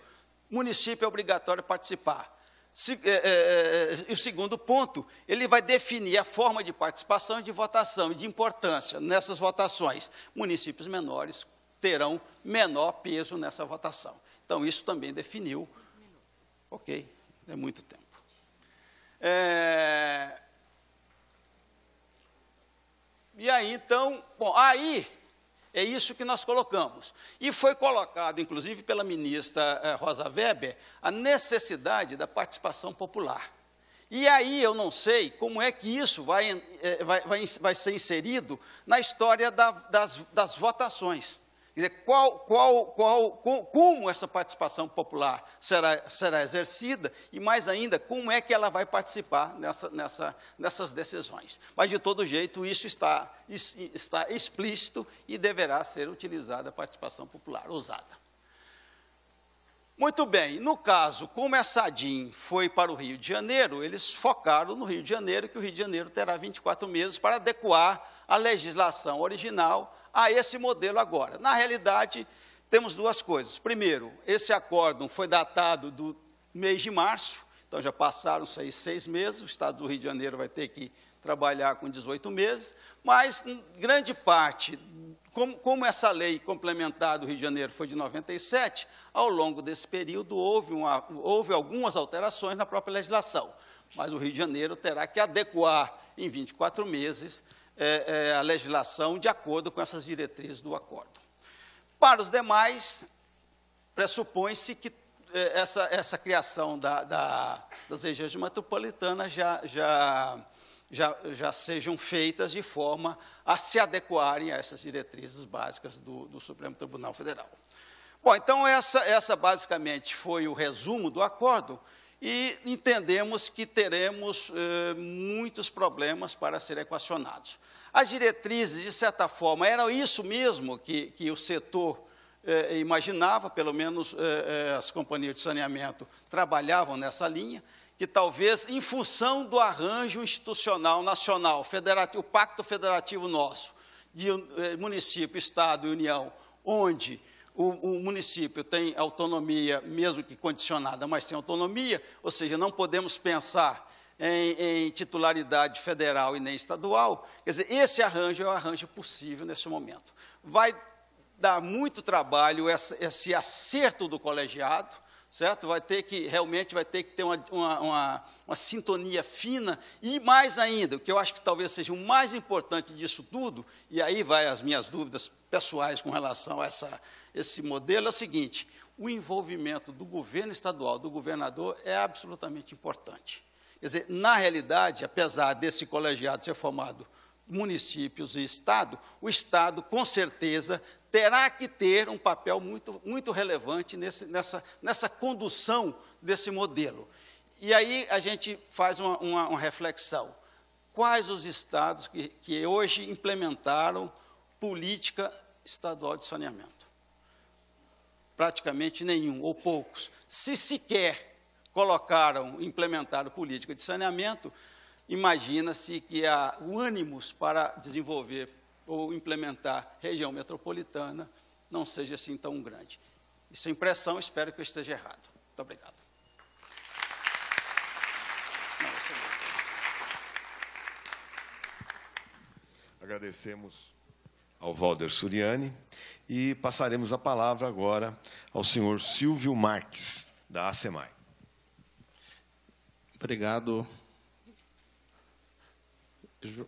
município é obrigatório participar. Se, é, é, é o segundo ponto, ele vai definir a forma de participação e de votação e de importância nessas votações. Municípios menores terão menor peso nessa votação. Então, isso também definiu. Ok, é muito tempo. É... E aí, então, bom, aí é isso que nós colocamos. E foi colocado, inclusive, pela ministra eh, Rosa Weber, a necessidade da participação popular. E aí eu não sei como é que isso vai, eh, vai, vai, vai ser inserido na história da, das, das votações. Quer dizer, qual, qual, qual, como essa participação popular será, será exercida e, mais ainda, como é que ela vai participar nessa, nessa, nessas decisões. Mas, de todo jeito, isso está, está explícito e deverá ser utilizada a participação popular, usada. Muito bem, no caso, como a Sadim foi para o Rio de Janeiro, eles focaram no Rio de Janeiro, que o Rio de Janeiro terá 24 meses para adequar a legislação original a esse modelo agora. Na realidade, temos duas coisas. Primeiro, esse acórdão foi datado do mês de março, então já passaram-se aí seis meses, o Estado do Rio de Janeiro vai ter que trabalhar com 18 meses, mas grande parte, como, como, essa lei complementar do Rio de Janeiro foi de 97, ao longo desse período houve, uma, houve algumas alterações na própria legislação, mas o Rio de Janeiro terá que adequar em 24 meses é, é, a legislação de acordo com essas diretrizes do acordo. Para os demais, pressupõe-se que é, essa, essa criação da, da, das regiões metropolitanas já, já, já, já sejam feitas de forma a se adequarem a essas diretrizes básicas do, do Supremo Tribunal Federal. Bom, então essa, essa basicamente foi o resumo do acordo e entendemos que teremos eh, muitos problemas para serem equacionados. As diretrizes, de certa forma, eram isso mesmo que, que o setor eh, imaginava, pelo menos eh, eh, as companhias de saneamento trabalhavam nessa linha, que talvez, em função do arranjo institucional nacional, o pacto federativo nosso, de eh, município, Estado e União, onde o, o, município tem autonomia, mesmo que condicionada, mas tem autonomia, ou seja, não podemos pensar em, em titularidade federal e nem estadual. Quer dizer, esse arranjo é o arranjo possível nesse momento. Vai dar muito trabalho essa, esse acerto do colegiado, certo? Vai ter que, realmente, vai ter que ter uma, uma, uma, uma sintonia fina e mais ainda, o que eu acho que talvez seja o mais importante disso tudo, e aí vai as minhas dúvidas pessoais com relação a essa, esse modelo é o seguinte: o envolvimento do governo estadual, do governador, é absolutamente importante. Quer dizer, na realidade, apesar desse colegiado ser formado municípios e Estado, o Estado, com certeza, terá que ter um papel muito, muito relevante nesse, nessa, nessa condução desse modelo. E aí a gente faz uma, uma, uma reflexão. Quais os estados que, que hoje implementaram política estadual de saneamento? praticamente nenhum ou poucos, se sequer colocaram, implementaram política de saneamento, imagina-se que há o ânimos para desenvolver ou implementar região metropolitana não seja assim tão grande. Isso é impressão, espero que eu esteja errado. Muito obrigado. Agradecemos ao Valder Suriani e passaremos a palavra agora ao senhor Silvio Marques, da Asemai. Obrigado,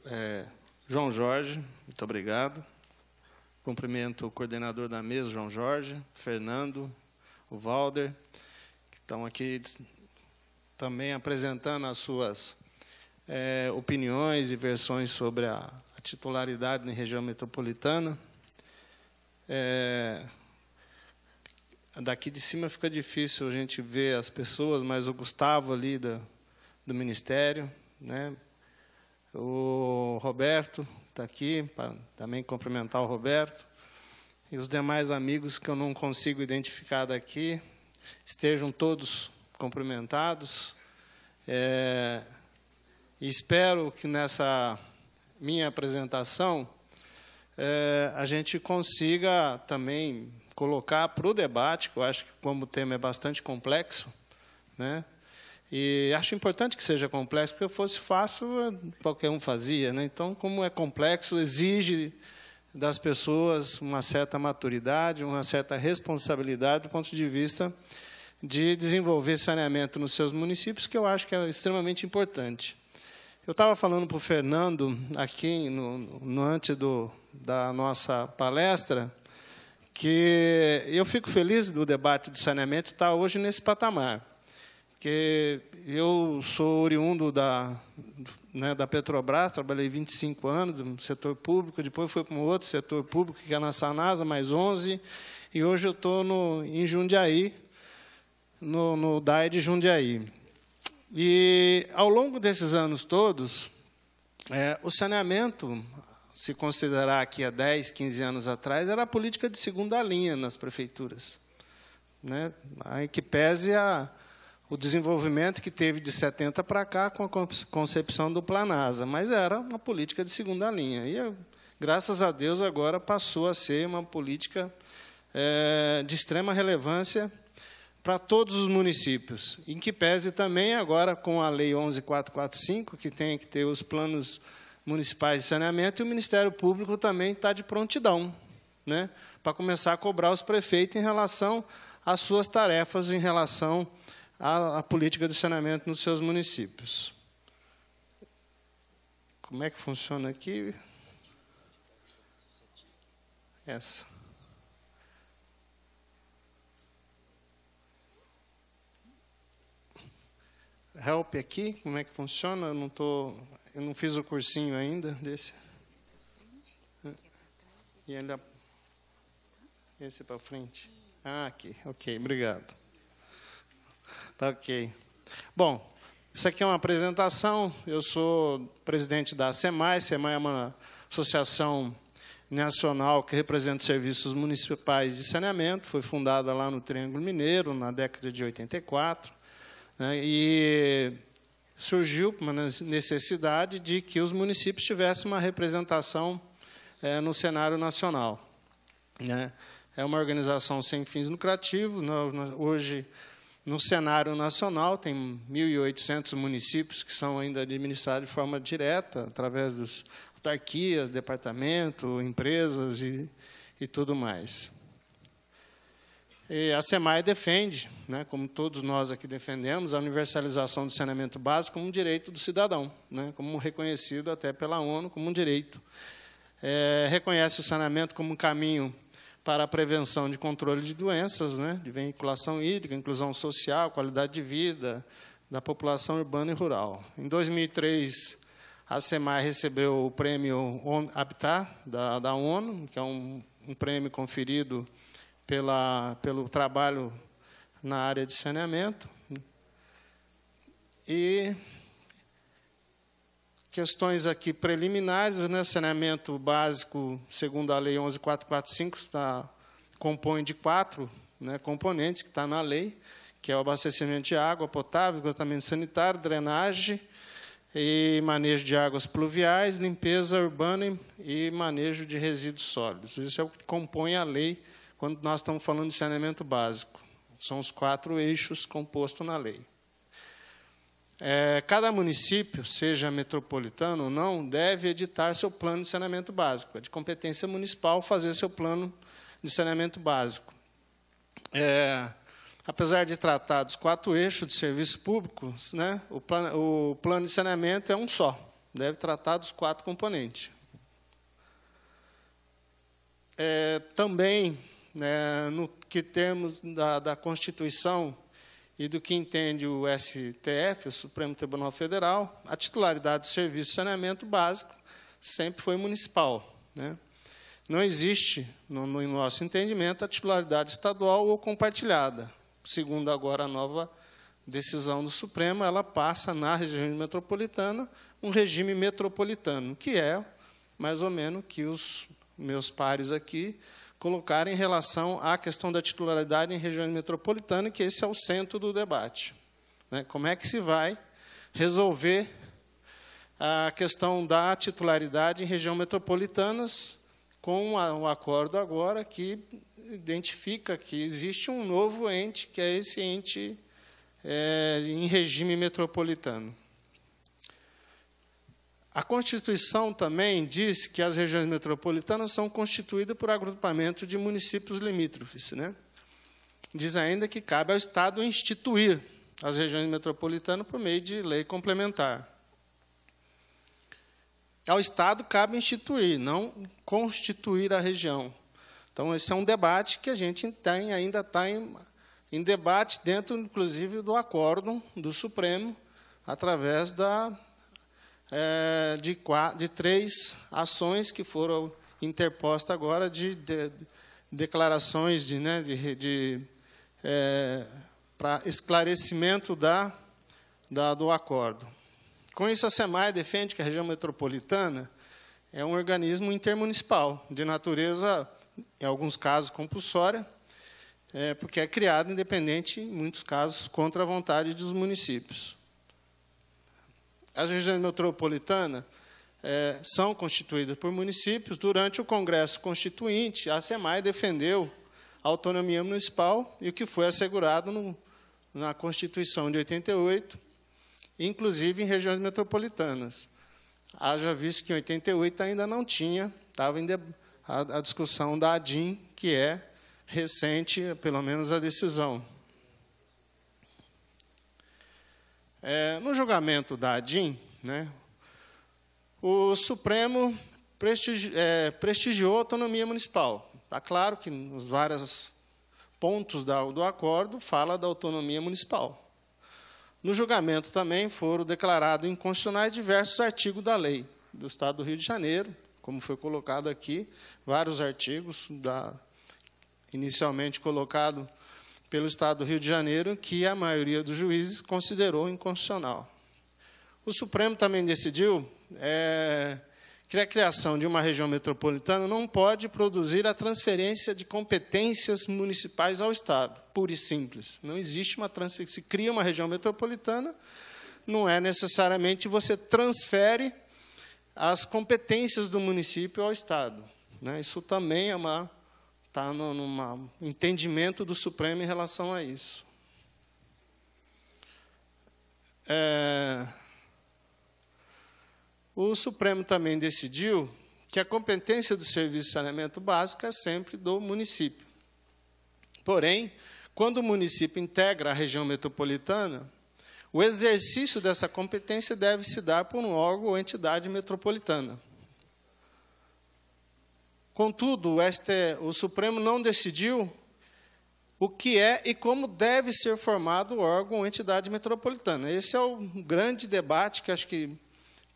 é, João Jorge, muito obrigado. Cumprimento o coordenador da mesa, João Jorge, Fernando, o Valder, que estão aqui também apresentando as suas é, opiniões e versões sobre a titularidade na região metropolitana. É, daqui de cima fica difícil a gente ver as pessoas, mas o Gustavo ali da, do Ministério, né? o Roberto está aqui, para também cumprimentar o Roberto, e os demais amigos que eu não consigo identificar daqui, estejam todos cumprimentados. É, espero que nessa minha apresentação, é, a gente consiga também colocar para o debate, que eu acho que como o tema é bastante complexo, né? E acho importante que seja complexo, porque se fosse fácil, qualquer um fazia. Né? Então, como é complexo, exige das pessoas uma certa maturidade, uma certa responsabilidade do ponto de vista de desenvolver saneamento nos seus municípios, que eu acho que é extremamente importante. Eu estava falando para o Fernando aqui no, no antes do, da nossa palestra que eu fico feliz do debate de saneamento estar tá hoje nesse patamar. Que eu sou oriundo da, né, da Petrobras, trabalhei 25 anos no setor público, depois fui para um outro setor público, que é na Sanasa, mais 11, e hoje eu estou em Jundiaí, no, no DAE de Jundiaí. E ao longo desses anos todos, é, o saneamento, se considerar aqui há 10, 15 anos atrás, era a política de segunda linha nas prefeituras. Né? Aí que pese a, o desenvolvimento que teve de 70 para cá com a concepção do Planasa, mas era uma política de segunda linha. E, graças a Deus, agora passou a ser uma política é, de extrema relevância para todos os municípios, em que pese também agora com a Lei 11445, que tem que ter os planos municipais de saneamento, e o Ministério Público também está de prontidão né, para começar a cobrar os prefeitos em relação às suas tarefas, em relação à, à política de saneamento nos seus municípios. Como é que funciona aqui? Essa. help aqui, como é que funciona? Eu não, tô, eu não fiz o cursinho ainda desse. E ainda esse para frente. Ah, aqui. Ok, obrigado. Tá ok. Bom, isso aqui é uma apresentação. Eu sou presidente da SEMAI. SEMAI é uma associação nacional que representa serviços municipais de saneamento. Foi fundada lá no Triângulo Mineiro, na década de 84. Né, e surgiu uma necessidade de que os municípios tivessem uma representação eh, no cenário nacional. Né. É uma organização sem fins lucrativos, hoje, no cenário nacional, tem 1.800 municípios que são ainda administrados de forma direta, através das autarquias, departamento, empresas e, e tudo mais. E a SEMAI defende, né, como todos nós aqui defendemos, a universalização do saneamento básico como um direito do cidadão, né, como reconhecido até pela ONU como um direito. É, reconhece o saneamento como um caminho para a prevenção de controle de doenças, né, de veiculação hídrica, inclusão social, qualidade de vida da população urbana e rural. Em 2003, a SEMAI recebeu o prêmio Habitat da, da ONU, que é um, um prêmio conferido pela, pelo trabalho na área de saneamento. E questões aqui preliminares, né? saneamento básico, segundo a Lei 11.445, está, compõe de quatro né, componentes que está na lei, que é o abastecimento de água potável, tratamento sanitário, drenagem e manejo de águas pluviais, limpeza urbana e manejo de resíduos sólidos. Isso é o que compõe a lei quando nós estamos falando de saneamento básico, são os quatro eixos compostos na lei. É, cada município, seja metropolitano ou não, deve editar seu plano de saneamento básico. É de competência municipal fazer seu plano de saneamento básico. É, apesar de tratar dos quatro eixos de serviço público, né, o, plan, o plano de saneamento é um só. Deve tratar dos quatro componentes. É, também né, no que temos da, da Constituição e do que entende o STF, o Supremo Tribunal Federal, a titularidade do serviço de saneamento básico sempre foi municipal. Né? Não existe, no, no, nosso entendimento, a titularidade estadual ou compartilhada. Segundo agora a nova decisão do Supremo, ela passa na região metropolitana um regime metropolitano, que é mais ou menos que os meus pares aqui colocar em relação à questão da titularidade em regiões metropolitanas, que esse é o centro do debate. Né? Como é que se vai resolver a questão da titularidade em região metropolitanas com o acordo agora que identifica que existe um novo ente, que é esse ente é, em regime metropolitano. A Constituição também diz que as regiões metropolitanas são constituídas por agrupamento de municípios limítrofes. Né? Diz ainda que cabe ao Estado instituir as regiões metropolitanas por meio de lei complementar. Ao Estado cabe instituir, não constituir a região. Então, esse é um debate que a gente tem, ainda está em, em debate dentro, inclusive, do acórdão do Supremo, através da é, de, de, três ações que foram interpostas agora de, de declarações de, né, de é, para esclarecimento da, da, do acordo. Com isso, a SEMAI defende que a região metropolitana é um organismo intermunicipal, de natureza, em alguns casos, compulsória, é, porque é criado independente, em muitos casos, contra a vontade dos municípios. As regiões metropolitanas é, são constituídas por municípios. Durante o Congresso Constituinte, a SEMAI defendeu a autonomia municipal e o que foi assegurado no, na Constituição de 88, inclusive em regiões metropolitanas. Haja visto que em 88 ainda não tinha, estava em a, discussão da ADIM, que é recente, pelo menos a decisão. É, no julgamento da ADIM, né, o Supremo prestigi é, prestigiou a autonomia municipal. Está claro que nos vários pontos da, do acordo fala da autonomia municipal. No julgamento também foram declarados inconstitucionais diversos artigos da lei do Estado do Rio de Janeiro, como foi colocado aqui, vários artigos da inicialmente colocado pelo Estado do Rio de Janeiro, que a maioria dos juízes considerou inconstitucional. O Supremo também decidiu é, que a criação de uma região metropolitana não pode produzir a transferência de competências municipais ao Estado, pura e simples. Não existe uma transferência. Se cria uma região metropolitana, não é necessariamente você transfere as competências do município ao Estado. Né? Isso também é uma está num entendimento do Supremo em relação a isso. É, o Supremo também decidiu que a competência do serviço de saneamento básico é sempre do município. Porém, quando o município integra a região metropolitana, o exercício dessa competência deve se dar por um órgão ou entidade metropolitana. Contudo, o Supremo não decidiu o que é e como deve ser formado o órgão ou entidade metropolitana. Esse é o grande debate que acho que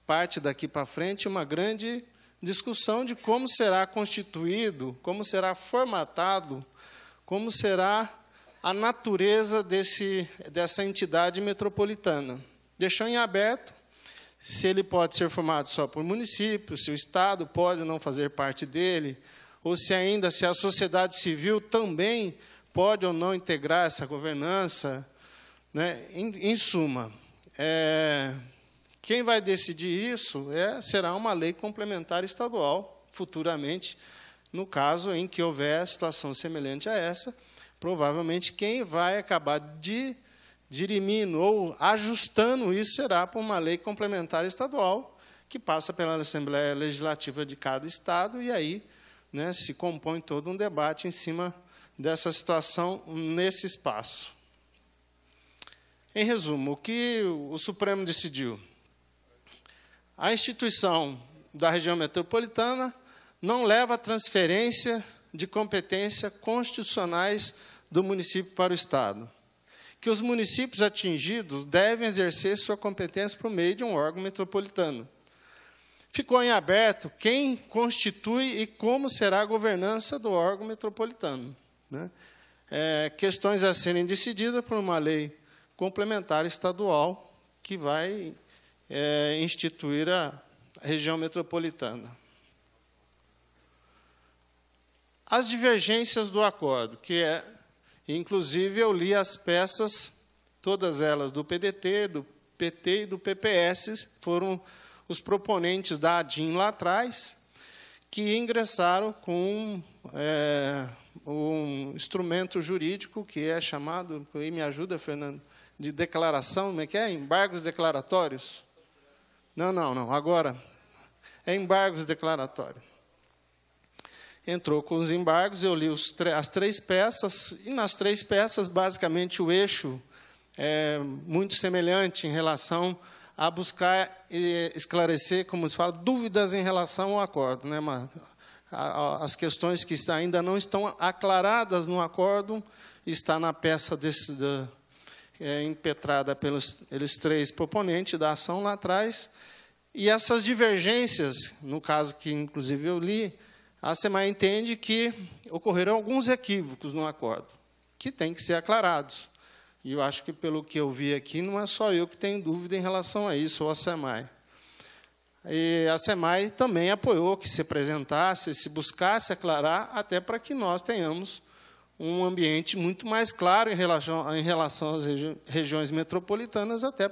parte daqui para frente, uma grande discussão de como será constituído, como será formatado, como será a natureza desse, dessa entidade metropolitana. Deixou em aberto se ele pode ser formado só por município, se o Estado pode não fazer parte dele, ou se ainda se a sociedade civil também pode ou não integrar essa governança. Né? Em, em suma, é, quem vai decidir isso é, será uma lei complementar estadual, futuramente, no caso em que houver situação semelhante a essa, provavelmente quem vai acabar de dirimindo ou ajustando isso será por uma lei complementar estadual, que passa pela Assembleia Legislativa de cada estado, e aí né, se compõe todo um debate em cima dessa situação nesse espaço. Em resumo, o que o Supremo decidiu? A instituição da região metropolitana não leva a transferência de competências constitucionais do município para o Estado que os municípios atingidos devem exercer sua competência por meio de um órgão metropolitano. Ficou em aberto quem constitui e como será a governança do órgão metropolitano. Né? É, questões a serem decididas por uma lei complementar estadual que vai é, instituir a região metropolitana. As divergências do acordo, que é Inclusive, eu li as peças, todas elas do PDT, do PT e do PPS, foram os proponentes da ADIM lá atrás, que ingressaram com é, um instrumento jurídico que é chamado, me ajuda, Fernando, de declaração, como é que é? Embargos declaratórios? Não, não, não, agora. É embargos declaratórios entrou com os embargos, eu li os, as três peças, e nas três peças, basicamente, o eixo é muito semelhante em relação a buscar esclarecer, como se fala, dúvidas em relação ao acordo. Né, mas as questões que ainda não estão aclaradas no acordo, está na peça desse, da, é, impetrada pelos eles três proponentes da ação lá atrás, e essas divergências, no caso que inclusive eu li, a SEMAI entende que ocorreram alguns equívocos no acordo, que têm que ser aclarados. E eu acho que, pelo que eu vi aqui, não é só eu que tenho dúvida em relação a isso, ou a SEMAI. E a SEMAI também apoiou que se apresentasse, se buscasse aclarar, até para que nós tenhamos um ambiente muito mais claro em relação, em relação às regi regiões metropolitanas, até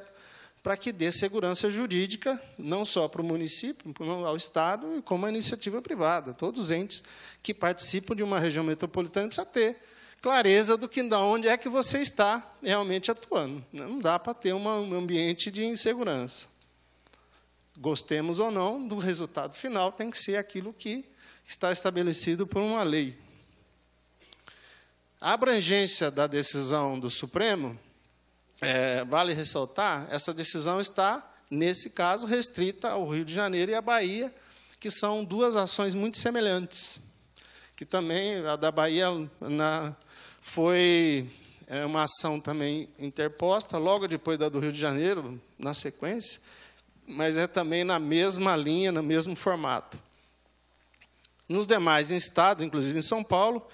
para que dê segurança jurídica, não só para o município, ao Estado, como a iniciativa privada. Todos os entes que participam de uma região metropolitana precisam ter clareza do que, de onde é que você está realmente atuando. Né? Não dá para ter um ambiente de insegurança. Gostemos ou não, do resultado final tem que ser aquilo que está estabelecido por uma lei. A abrangência da decisão do Supremo é, vale ressaltar, essa decisão está, nesse caso, restrita ao Rio de Janeiro e à Bahia, que são duas ações muito semelhantes. Que também, a da Bahia na, foi é, uma ação também interposta, logo depois da do Rio de Janeiro, na sequência, mas é também na mesma linha, no mesmo formato. Nos demais estados, inclusive em São Paulo,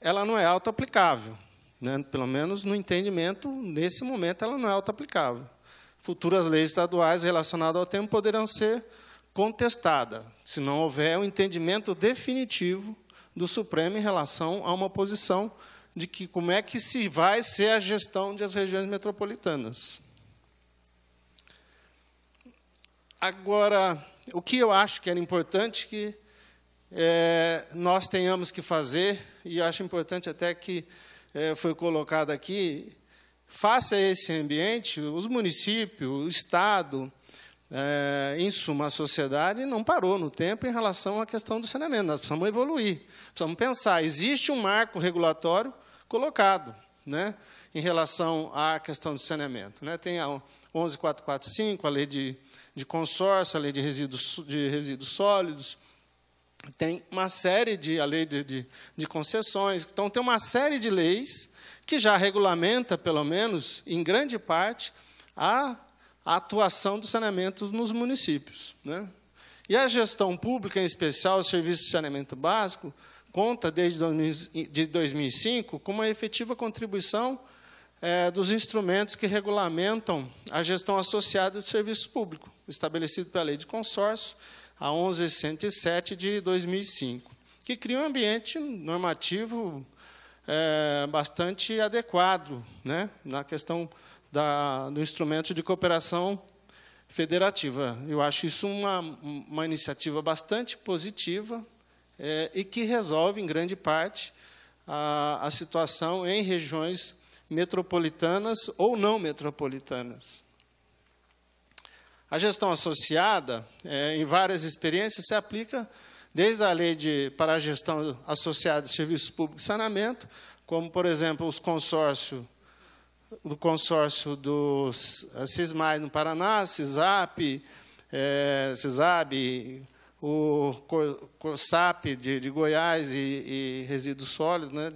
ela não é auto-aplicável. Né? Pelo menos no entendimento, nesse momento, ela não é auto-aplicável. Futuras leis estaduais relacionadas ao tempo poderão ser contestadas, se não houver um entendimento definitivo do Supremo em relação a uma posição de que como é que se vai ser a gestão das regiões metropolitanas. Agora, o que eu acho que era importante que é, nós tenhamos que fazer, e acho importante até que é, foi colocado aqui, face a esse ambiente, os municípios, o Estado, é, em suma, a sociedade não parou no tempo em relação à questão do saneamento. Nós precisamos evoluir, precisamos pensar. Existe um marco regulatório colocado né, em relação à questão do saneamento. Né? Tem a 11445, a lei de, de consórcio, a lei de resíduos, de resíduos sólidos, tem uma série de a lei de, de, de, concessões, então tem uma série de leis que já regulamenta, pelo menos em grande parte, a, a atuação do saneamento nos municípios. Né? E a gestão pública, em especial o serviço de saneamento básico, conta desde 2000, de 2005 com uma efetiva contribuição é, dos instrumentos que regulamentam a gestão associada do serviço público, estabelecido pela lei de consórcio a 1107 de 2005, que cria um ambiente normativo é, bastante adequado né, na questão da, do instrumento de cooperação federativa. Eu acho isso uma, uma iniciativa bastante positiva é, e que resolve, em grande parte, a, a situação em regiões metropolitanas ou não metropolitanas. A gestão associada, é, em várias experiências, se aplica desde a lei de, para a gestão associada de serviços públicos de saneamento, como, por exemplo, os consórcio do consórcio do CISMAI no Paraná, CISAP, é, CISAB, o COSAP de, de Goiás e, e resíduos sólidos, né,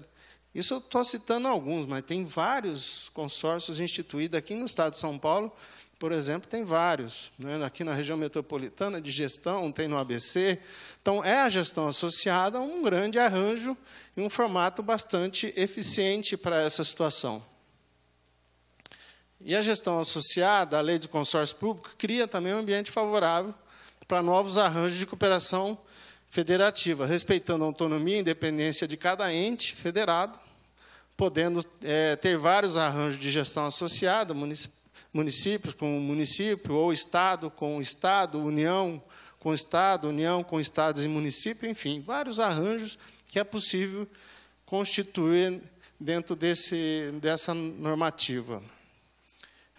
isso eu estou citando alguns, mas tem vários consórcios instituídos aqui no estado de São Paulo, por exemplo, tem vários. Né? Aqui na região metropolitana de gestão, tem no ABC. Então, é a gestão associada um grande arranjo e um formato bastante eficiente para essa situação. E a gestão associada à lei de consórcio público cria também um ambiente favorável para novos arranjos de cooperação federativa, respeitando a autonomia e independência de cada ente federado, podendo é, ter vários arranjos de gestão associada, municípios com município, ou Estado com Estado, União com Estado, União com Estados e município, enfim, vários arranjos que é possível constituir dentro desse, dessa normativa.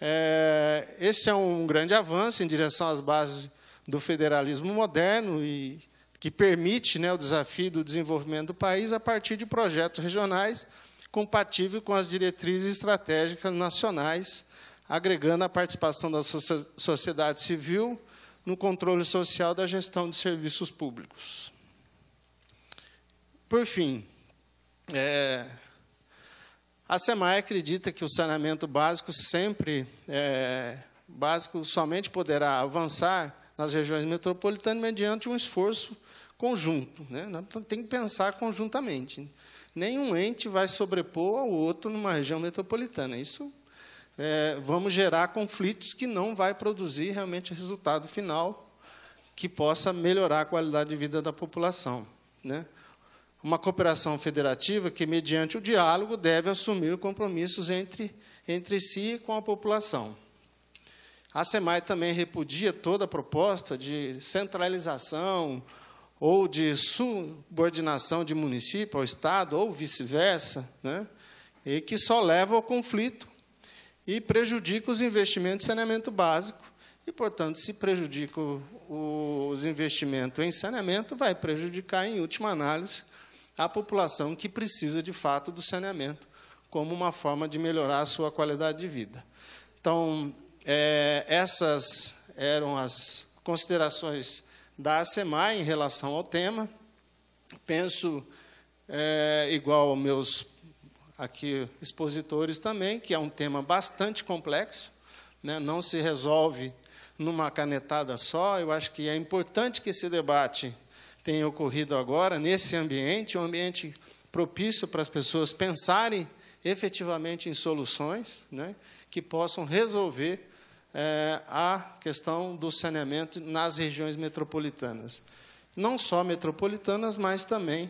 É, esse é um grande avanço em direção às bases do federalismo moderno e que permite né, o desafio do desenvolvimento do país a partir de projetos regionais compatíveis com as diretrizes estratégicas nacionais, agregando a participação da sociedade civil no controle social da gestão de serviços públicos. Por fim, é, a SEMAI acredita que o saneamento básico sempre é, básico somente poderá avançar nas regiões metropolitanas mediante um esforço conjunto. Né? Tem que pensar conjuntamente. Nenhum ente vai sobrepor ao outro numa região metropolitana. Isso é, vamos gerar conflitos que não vai produzir realmente resultado final que possa melhorar a qualidade de vida da população. Né? Uma cooperação federativa que, mediante o diálogo, deve assumir compromissos entre, entre si e com a população. A SEMAI também repudia toda a proposta de centralização, ou de subordinação de município ao Estado, ou vice-versa, né? e que só leva ao conflito e prejudica os investimentos em saneamento básico. E, portanto, se prejudica os investimentos em saneamento, vai prejudicar, em última análise, a população que precisa, de fato, do saneamento como uma forma de melhorar a sua qualidade de vida. Então, é, essas eram as considerações da ASEMAI em relação ao tema. Penso, é, igual aos meus aqui expositores também, que é um tema bastante complexo, né? não se resolve numa canetada só. Eu acho que é importante que esse debate tenha ocorrido agora, nesse ambiente, um ambiente propício para as pessoas pensarem efetivamente em soluções né? que possam resolver é, a questão do saneamento nas regiões metropolitanas. Não só metropolitanas, mas também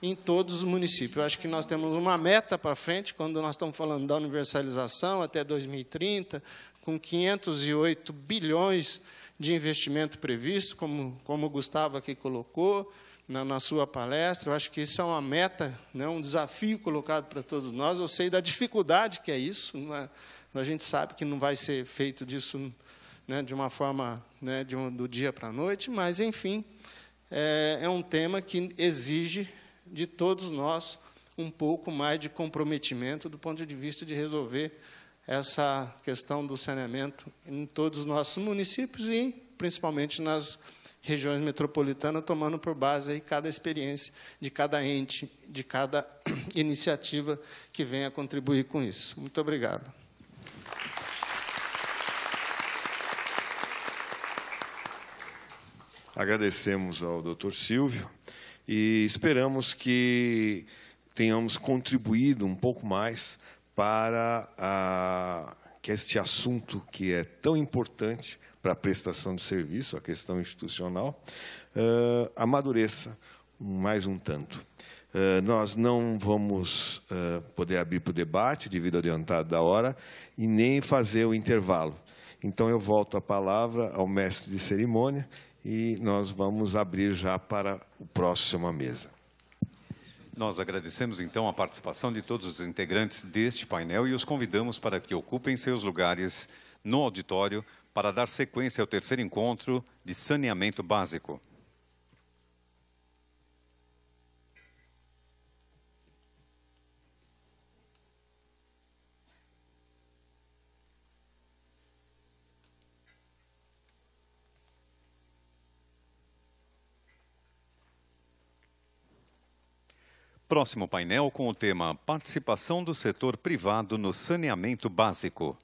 em todos os municípios. Eu acho que nós temos uma meta para frente, quando nós estamos falando da universalização até 2030, com 508 bilhões de investimento previsto, como, como o Gustavo aqui colocou, na, na, sua palestra. Eu acho que isso é uma meta, né, um desafio colocado para todos nós. Eu sei da dificuldade que é isso. a gente sabe que não vai ser feito disso né, de uma forma né, de um, do dia para a noite, mas, enfim, é, é um tema que exige de todos nós um pouco mais de comprometimento do ponto de vista de resolver essa questão do saneamento em todos os nossos municípios e principalmente nas regiões metropolitanas, tomando por base aí cada experiência de cada ente, de cada iniciativa que venha contribuir com isso. Muito obrigado. Agradecemos ao Dr. Silvio e esperamos que tenhamos contribuído um pouco mais para a, que este assunto que é tão importante para prestação de serviço, a questão institucional, uh, amadureça mais um tanto. Uh, nós não vamos uh, poder abrir para o debate, devido ao adiantado da hora, e nem fazer o intervalo. Então, eu volto a palavra ao mestre de cerimônia e nós vamos abrir já para o próximo mesa. Nós agradecemos então a participação de todos os integrantes deste painel e os convidamos para que ocupem seus lugares no auditório para dar sequência ao terceiro encontro de saneamento básico. Próximo painel com o tema Participação do setor privado no saneamento básico.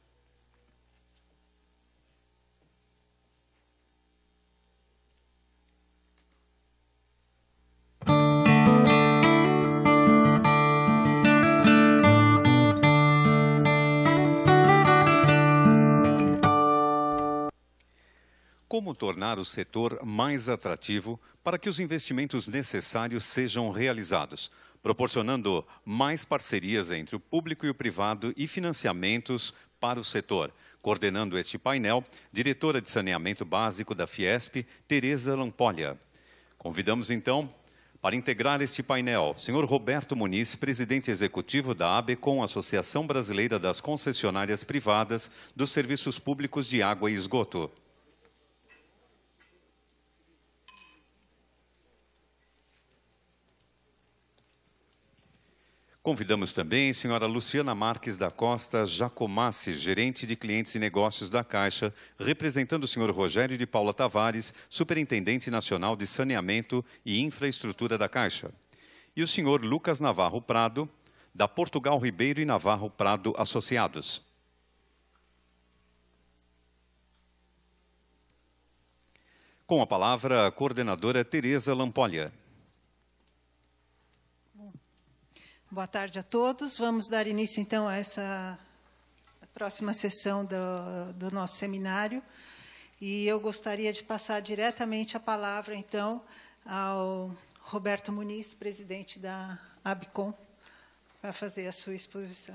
Como tornar o setor mais atrativo para que os investimentos necessários sejam realizados, proporcionando mais parcerias entre o público e o privado e financiamentos para o setor? Coordenando este painel, diretora de saneamento básico da Fiesp, Tereza Lampolha. Convidamos então para integrar este painel, senhor Roberto Muniz, presidente executivo da ABECOM, Associação Brasileira das Concessionárias Privadas dos Serviços Públicos de Água e Esgoto. Convidamos também a senhora Luciana Marques da Costa Jacomassi, gerente de clientes e negócios da Caixa, representando o senhor Rogério de Paula Tavares, superintendente nacional de saneamento e infraestrutura da Caixa. E o senhor Lucas Navarro Prado, da Portugal Ribeiro e Navarro Prado Associados. Com a palavra, a coordenadora Tereza Lampolha. Boa tarde a todos. Vamos dar início, então, a essa próxima sessão do, do nosso seminário. E eu gostaria de passar diretamente a palavra, então, ao Roberto Muniz, presidente da ABCOM, para fazer a sua exposição.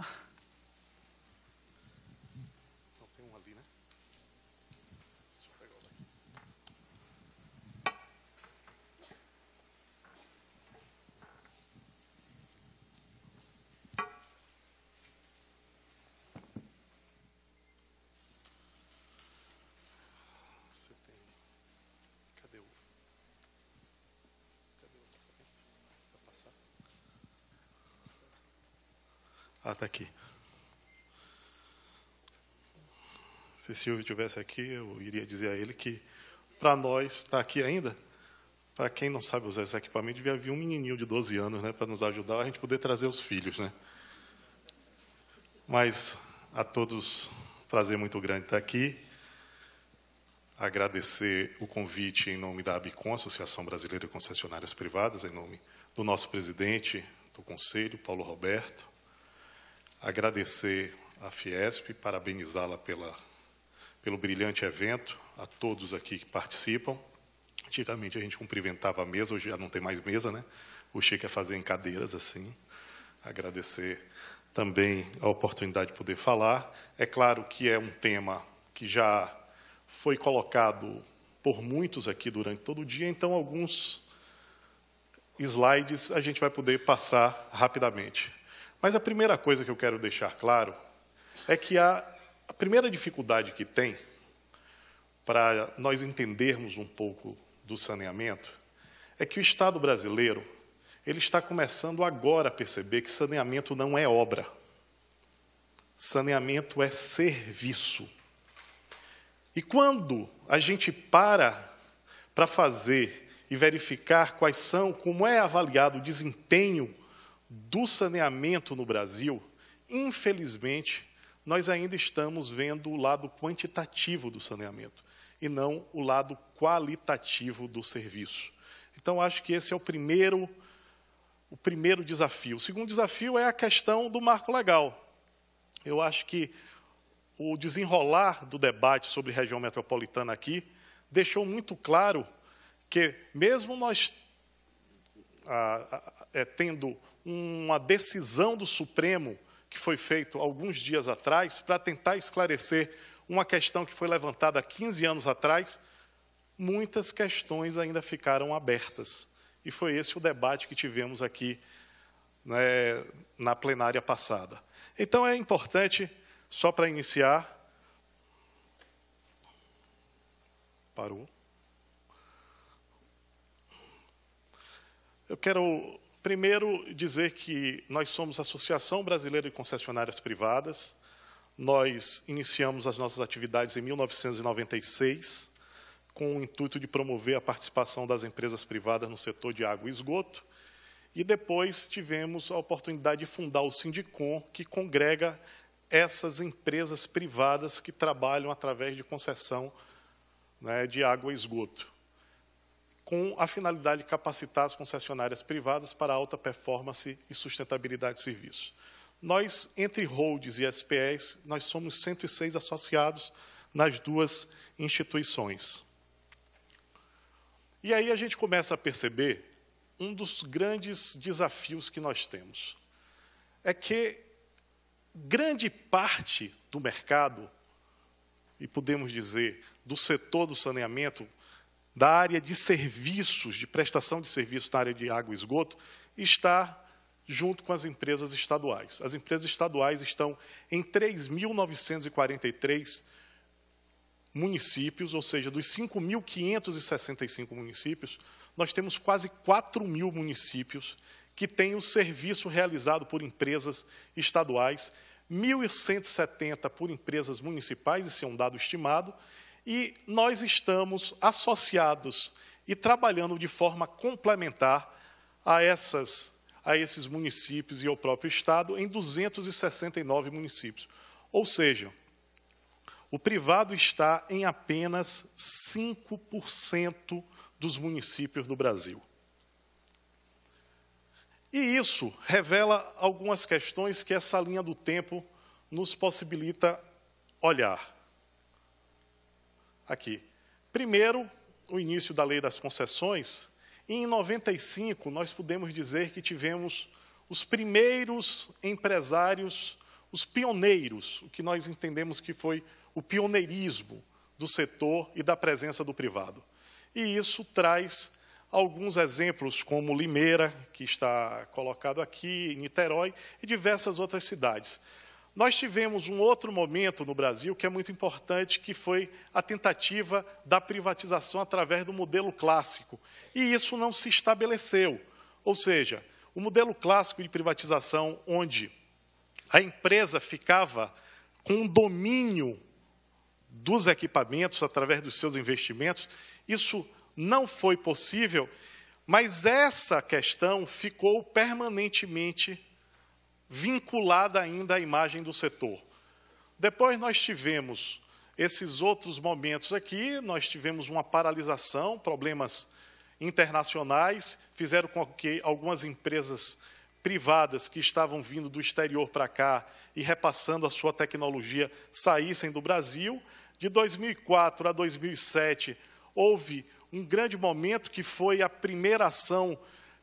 Ah, está aqui. Se Silvio estivesse aqui, eu iria dizer a ele que, para nós, está aqui ainda. Para quem não sabe usar esse equipamento, devia vir um menininho de 12 anos né, para nos ajudar, a gente poder trazer os filhos. Né? Mas a todos, prazer muito grande estar tá aqui. Agradecer o convite em nome da ABICOM, Associação Brasileira de Concessionárias Privadas, em nome do nosso presidente do Conselho, Paulo Roberto, agradecer à Fiesp, parabenizá-la pela, pelo brilhante evento, a todos aqui que participam. Antigamente a gente cumprimentava a mesa, hoje já não tem mais mesa, né? O chique é fazer em cadeiras assim. Agradecer também a oportunidade de poder falar. É claro que é um tema que já foi colocado por muitos aqui durante todo o dia, então alguns slides a gente vai poder passar rapidamente. Mas a primeira coisa que eu quero deixar claro é que a, a primeira dificuldade que tem para nós entendermos um pouco do saneamento é que o Estado brasileiro ele está começando agora a perceber que saneamento não é obra. Saneamento é serviço. E quando a gente para para fazer e verificar quais são, como é avaliado o desempenho do saneamento no Brasil, infelizmente, nós ainda estamos vendo o lado quantitativo do saneamento e não o lado qualitativo do serviço. Então, acho que esse é o primeiro, o primeiro desafio. O segundo desafio é a questão do marco legal. Eu acho que o desenrolar do debate sobre região metropolitana aqui deixou muito claro que, mesmo nós, é, tendo uma decisão do Supremo que foi feito alguns dias atrás para tentar esclarecer uma questão que foi levantada 15 anos atrás, muitas questões ainda ficaram abertas. E foi esse o debate que tivemos aqui né, na plenária passada. Então é importante, só para iniciar. Parou. Eu quero Primeiro, dizer que nós somos a Associação Brasileira de Concessionárias Privadas. Nós iniciamos as nossas atividades em 1996, com o intuito de promover a participação das empresas privadas no setor de água e esgoto. E depois tivemos a oportunidade de fundar o Sindicom, que congrega essas empresas privadas que trabalham através de concessão né, de água e esgoto com a finalidade de capacitar as concessionárias privadas para alta performance e sustentabilidade de serviços. Nós, entre holds e SPEs, nós somos 106 associados nas duas instituições. E aí a gente começa a perceber um dos grandes desafios que nós temos. É que grande parte do mercado, e podemos dizer do setor do saneamento, da área de serviços, de prestação de serviços na área de água e esgoto, está junto com as empresas estaduais. As empresas estaduais estão em 3.943 municípios, ou seja, dos 5.565 municípios, nós temos quase 4 mil municípios que têm o serviço realizado por empresas estaduais, 1.170 por empresas municipais, esse é um dado estimado, e nós estamos associados e trabalhando de forma complementar a, essas, a esses municípios e ao próprio Estado em 269 municípios. Ou seja, o privado está em apenas 5% dos municípios do Brasil. E isso revela algumas questões que essa linha do tempo nos possibilita olhar aqui. Primeiro, o início da lei das concessões. E em 95, nós podemos dizer que tivemos os primeiros empresários, os pioneiros, o que nós entendemos que foi o pioneirismo do setor e da presença do privado. E isso traz alguns exemplos, como Limeira, que está colocado aqui, Niterói e diversas outras cidades. Nós tivemos um outro momento no Brasil que é muito importante, que foi a tentativa da privatização através do modelo clássico. E isso não se estabeleceu. Ou seja, o modelo clássico de privatização, onde a empresa ficava com o domínio dos equipamentos através dos seus investimentos, isso não foi possível, mas essa questão ficou permanentemente vinculada ainda à imagem do setor. Depois nós tivemos esses outros momentos aqui, nós tivemos uma paralisação, problemas internacionais, fizeram com que algumas empresas privadas que estavam vindo do exterior para cá e repassando a sua tecnologia saíssem do Brasil. De 2004 a 2007, houve um grande momento que foi a primeira ação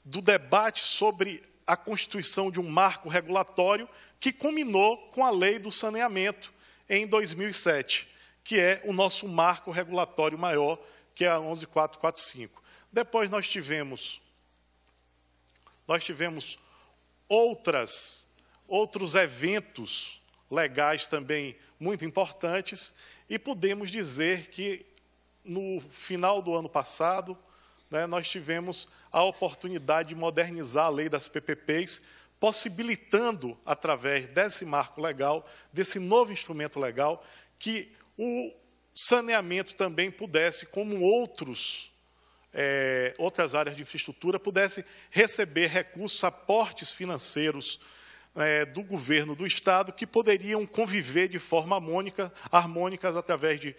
do debate sobre a constituição de um marco regulatório que culminou com a lei do saneamento em 2007, que é o nosso marco regulatório maior, que é a 11445. Depois nós tivemos nós tivemos outras outros eventos legais também muito importantes e podemos dizer que no final do ano passado, né, nós tivemos a oportunidade de modernizar a lei das PPPs, possibilitando, através desse marco legal, desse novo instrumento legal, que o saneamento também pudesse, como outros, é, outras áreas de infraestrutura, pudesse receber recursos, aportes financeiros é, do governo do Estado, que poderiam conviver de forma harmônica, harmônicas através de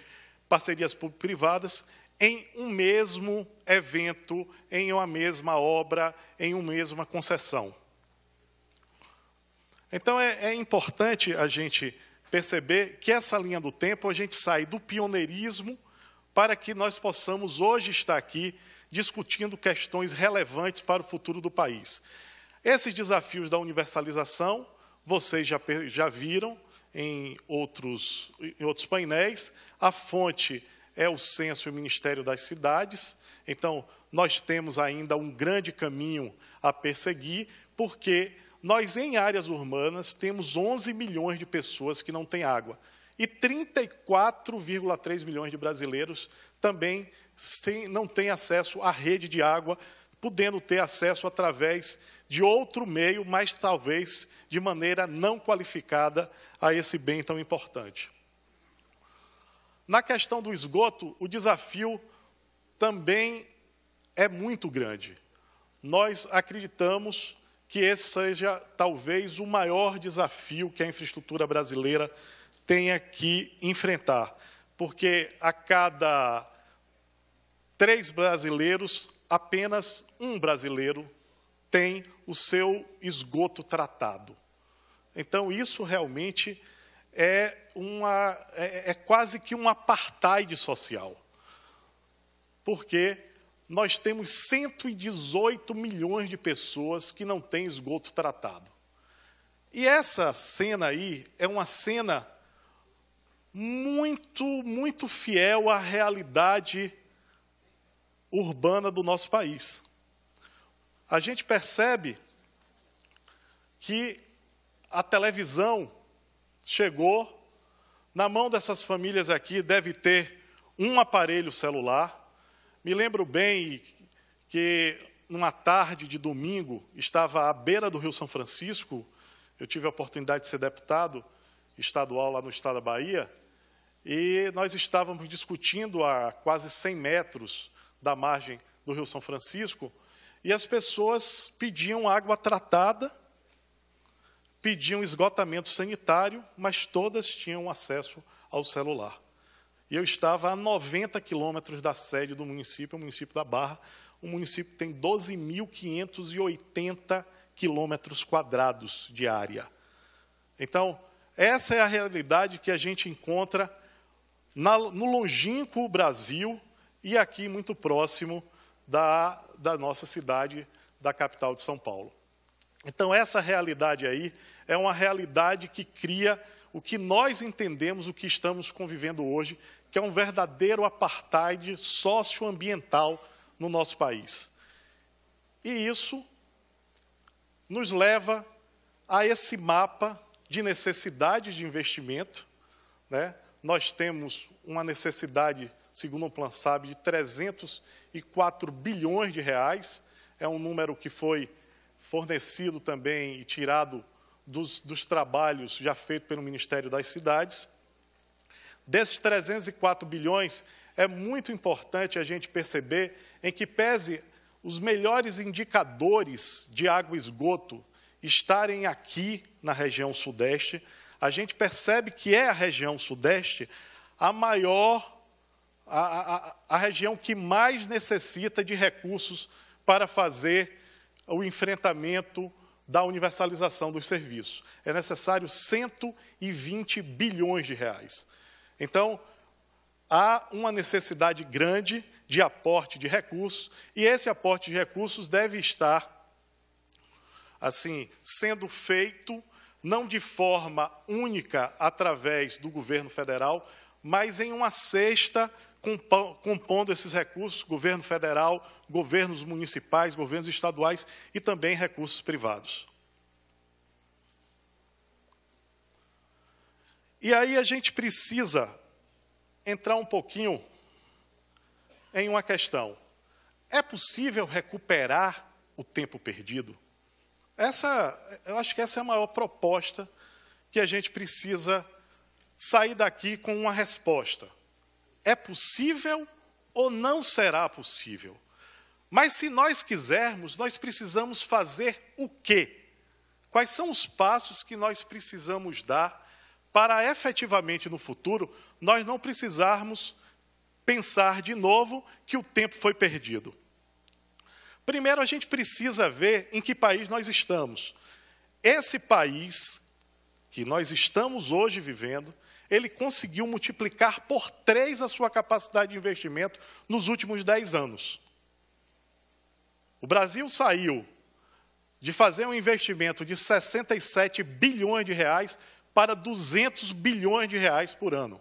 parcerias público-privadas em um mesmo evento, em uma mesma obra, em uma mesma concessão. Então é, é, importante a gente perceber que essa linha do tempo a gente sai do pioneirismo para que nós possamos hoje estar aqui discutindo questões relevantes para o futuro do país. Esses desafios da universalização, vocês já, já viram em outros, em outros painéis, a fonte é o censo e o Ministério das Cidades. Então, nós temos ainda um grande caminho a perseguir, porque nós, em áreas urbanas, temos 11 milhões de pessoas que não têm água. E 34,3 milhões de brasileiros também sem, não têm acesso à rede de água, podendo ter acesso através de outro meio, mas talvez de maneira não qualificada a esse bem tão importante. Na questão do esgoto, o desafio também é muito grande. Nós acreditamos que esse seja talvez o maior desafio que a infraestrutura brasileira tenha que enfrentar, porque a cada três brasileiros, apenas um brasileiro tem o seu esgoto tratado. Então, isso realmente é, uma, é, é quase que um apartheid social. Porque nós temos 118 milhões de pessoas que não têm esgoto tratado. E essa cena aí é uma cena muito, muito fiel à realidade urbana do nosso país. A gente percebe que a televisão chegou. Na mão dessas famílias aqui deve ter um aparelho celular. Me lembro bem que numa tarde de domingo, estava à beira do Rio São Francisco, eu tive a oportunidade de ser deputado estadual lá no estado da Bahia, e nós estávamos discutindo a quase 100 metros da margem do Rio São Francisco, e as pessoas pediam água tratada pediam esgotamento sanitário, mas todas tinham acesso ao celular. E eu estava a 90 quilômetros da sede do município, o município da Barra. O município tem 12.580 quilômetros quadrados de área. Então, essa é a realidade que a gente encontra na, no longínquo Brasil e aqui muito próximo da, da nossa cidade, da capital de São Paulo. Então, essa realidade aí é uma realidade que cria o que nós entendemos, o que estamos convivendo hoje, que é um verdadeiro apartheid socioambiental no nosso país. E isso nos leva a esse mapa de necessidades de investimento. Né? Nós temos uma necessidade, segundo o Plan SAB, de 304 bilhões de reais. É um número que foi fornecido também e tirado dos, dos trabalhos já feitos pelo Ministério das Cidades. Desses 304 bilhões, é muito importante a gente perceber em que pese os melhores indicadores de água e esgoto estarem aqui na região sudeste, a gente percebe que é a região sudeste a maior, a, a, a região que mais necessita de recursos para fazer o enfrentamento da universalização dos serviços. É necessário 120 bilhões de reais. Então, há uma necessidade grande de aporte de recursos, e esse aporte de recursos deve estar assim sendo feito não de forma única através do governo federal, mas em uma cesta compondo esses recursos, governo federal, governos municipais, governos estaduais e também recursos privados. E aí a gente precisa entrar um pouquinho em uma questão. É possível recuperar o tempo perdido? Essa, eu acho que essa é a maior proposta que a gente precisa sair daqui com uma resposta. É possível ou não será possível? Mas se nós quisermos, nós precisamos fazer o quê? Quais são os passos que nós precisamos dar para efetivamente no futuro nós não precisarmos pensar de novo que o tempo foi perdido? Primeiro, a gente precisa ver em que país nós estamos. Esse país que nós estamos hoje vivendo ele conseguiu multiplicar por três a sua capacidade de investimento nos últimos dez anos. O Brasil saiu de fazer um investimento de 67 bilhões de reais para 200 bilhões de reais por ano.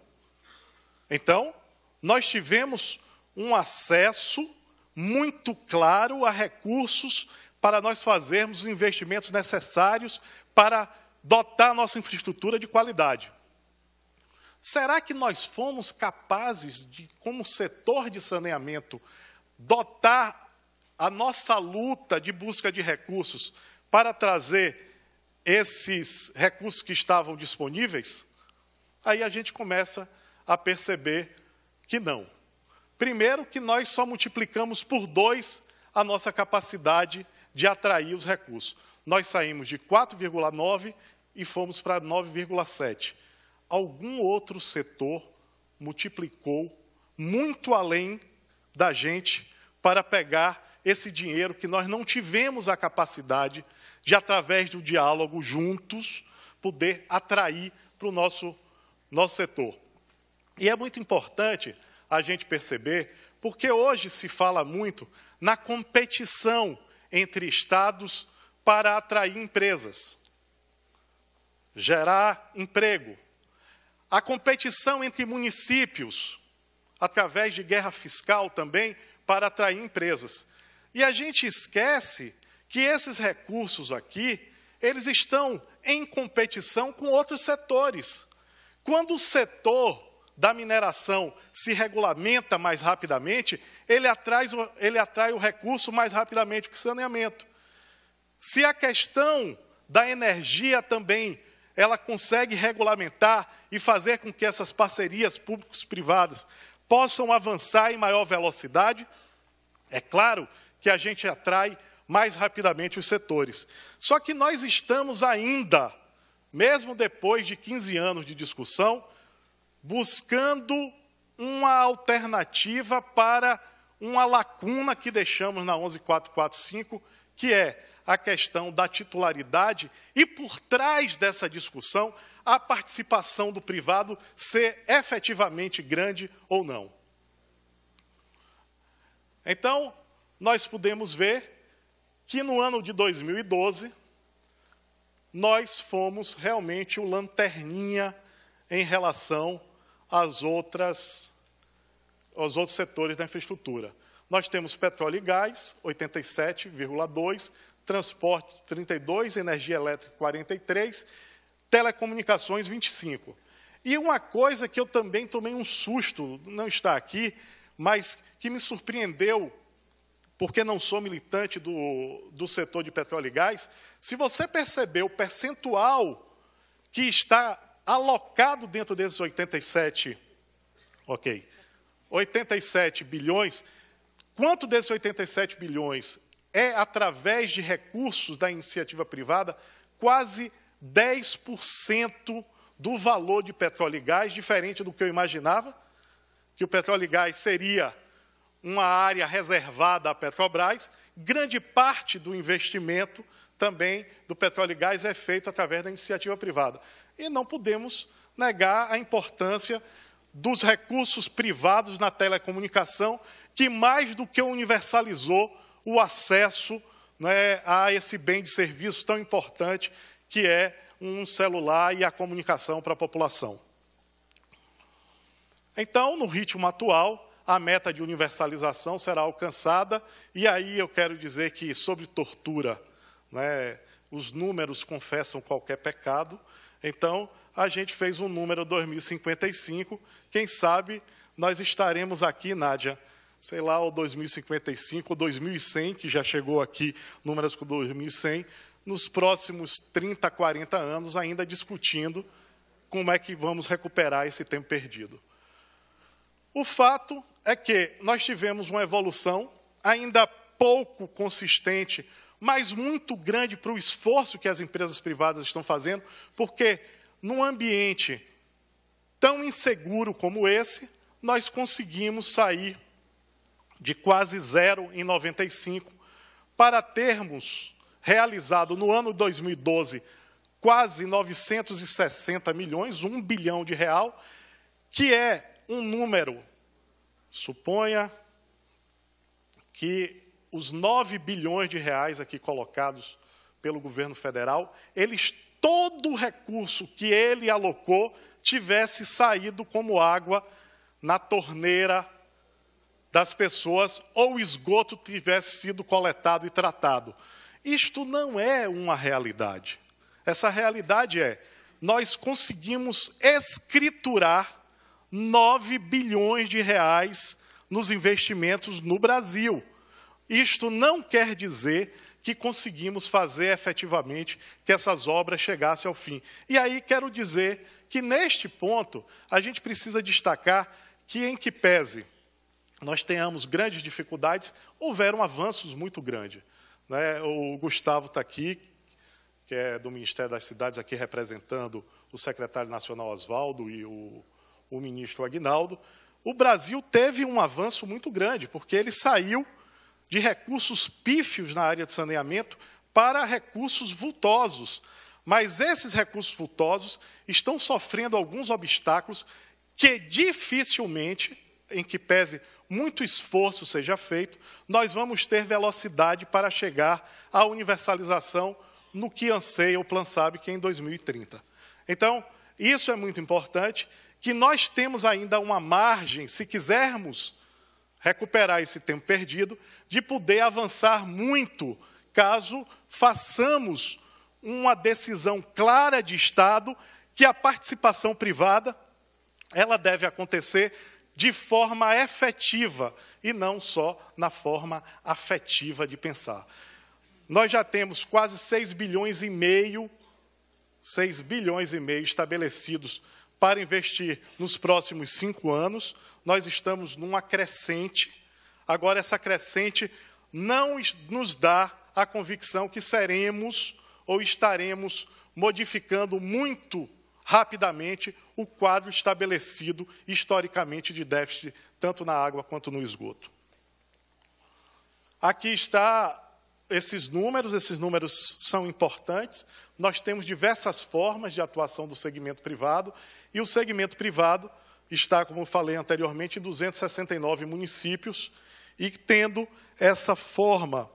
Então, nós tivemos um acesso muito claro a recursos para nós fazermos os investimentos necessários para dotar nossa infraestrutura de qualidade. Será que nós fomos capazes de, como setor de saneamento, dotar a nossa luta de busca de recursos para trazer esses recursos que estavam disponíveis? Aí a gente começa a perceber que não. Primeiro, que nós só multiplicamos por dois a nossa capacidade de atrair os recursos. Nós saímos de 4,9 e fomos para 9,7 algum outro setor multiplicou muito além da gente para pegar esse dinheiro que nós não tivemos a capacidade de, através do diálogo juntos, poder atrair para o nosso, nosso setor. E é muito importante a gente perceber, porque hoje se fala muito na competição entre estados para atrair empresas, gerar emprego, a competição entre municípios, através de guerra fiscal também, para atrair empresas. E a gente esquece que esses recursos aqui, eles estão em competição com outros setores. Quando o setor da mineração se regulamenta mais rapidamente, ele atrai, ele atrai o recurso mais rapidamente que saneamento. Se a questão da energia também ela consegue regulamentar e fazer com que essas parcerias públicos-privadas possam avançar em maior velocidade, é claro que a gente atrai mais rapidamente os setores. Só que nós estamos ainda, mesmo depois de 15 anos de discussão, buscando uma alternativa para uma lacuna que deixamos na 11445, que é a questão da titularidade e, por trás dessa discussão, a participação do privado ser efetivamente grande ou não. Então, nós podemos ver que no ano de 2012, nós fomos realmente o lanterninha em relação às outras, aos outros setores da infraestrutura. Nós temos petróleo e gás, 87,2%, transporte 32, energia elétrica 43, telecomunicações 25. E uma coisa que eu também tomei um susto, não está aqui, mas que me surpreendeu, porque não sou militante do, do setor de petróleo e gás, se você perceber o percentual que está alocado dentro desses 87, ok, 87 bilhões, quanto desses 87 bilhões é através de recursos da iniciativa privada quase 10% do valor de petróleo e gás, diferente do que eu imaginava, que o petróleo e gás seria uma área reservada à Petrobras, grande parte do investimento também do petróleo e gás é feito através da iniciativa privada. E não podemos negar a importância dos recursos privados na telecomunicação, que mais do que universalizou o acesso né, a esse bem de serviço tão importante que é um celular e a comunicação para a população. Então, no ritmo atual, a meta de universalização será alcançada, e aí eu quero dizer que, sobre tortura, né, os números confessam qualquer pecado, então a gente fez um número 2055, quem sabe nós estaremos aqui, Nádia, sei lá, o 2055, o 2100, que já chegou aqui, números com 2100, nos próximos 30, 40 anos, ainda discutindo como é que vamos recuperar esse tempo perdido. O fato é que nós tivemos uma evolução ainda pouco consistente, mas muito grande para o esforço que as empresas privadas estão fazendo, porque num ambiente tão inseguro como esse, nós conseguimos sair de quase zero em 95, para termos realizado no ano 2012 quase 960 milhões, um bilhão de real, que é um número, suponha que os 9 bilhões de reais aqui colocados pelo governo federal, eles todo o recurso que ele alocou tivesse saído como água na torneira das pessoas ou o esgoto tivesse sido coletado e tratado. Isto não é uma realidade. Essa realidade é: nós conseguimos escriturar 9 bilhões de reais nos investimentos no Brasil. Isto não quer dizer que conseguimos fazer efetivamente que essas obras chegassem ao fim. E aí quero dizer que, neste ponto, a gente precisa destacar que, em que pese nós tenhamos grandes dificuldades, houveram avanços muito grandes. Né? O Gustavo está aqui, que é do Ministério das Cidades, aqui representando o secretário nacional Oswaldo e o, o ministro Aguinaldo. O Brasil teve um avanço muito grande, porque ele saiu de recursos pífios na área de saneamento para recursos vultosos. Mas esses recursos vultosos estão sofrendo alguns obstáculos que dificilmente, em que pese muito esforço seja feito, nós vamos ter velocidade para chegar à universalização no que anseia o Plan Sabe, que é em 2030. Então, isso é muito importante, que nós temos ainda uma margem, se quisermos recuperar esse tempo perdido, de poder avançar muito, caso façamos uma decisão clara de Estado que a participação privada ela deve acontecer de forma efetiva e não só na forma afetiva de pensar. Nós já temos quase 6 bilhões e meio, 6 bilhões e meio estabelecidos para investir nos próximos cinco anos. Nós estamos numa crescente. Agora, essa crescente não nos dá a convicção que seremos ou estaremos modificando muito rapidamente o quadro estabelecido historicamente de déficit, tanto na água quanto no esgoto. Aqui está esses números, esses números são importantes. Nós temos diversas formas de atuação do segmento privado e o segmento privado está, como falei anteriormente, em 269 municípios e tendo essa forma,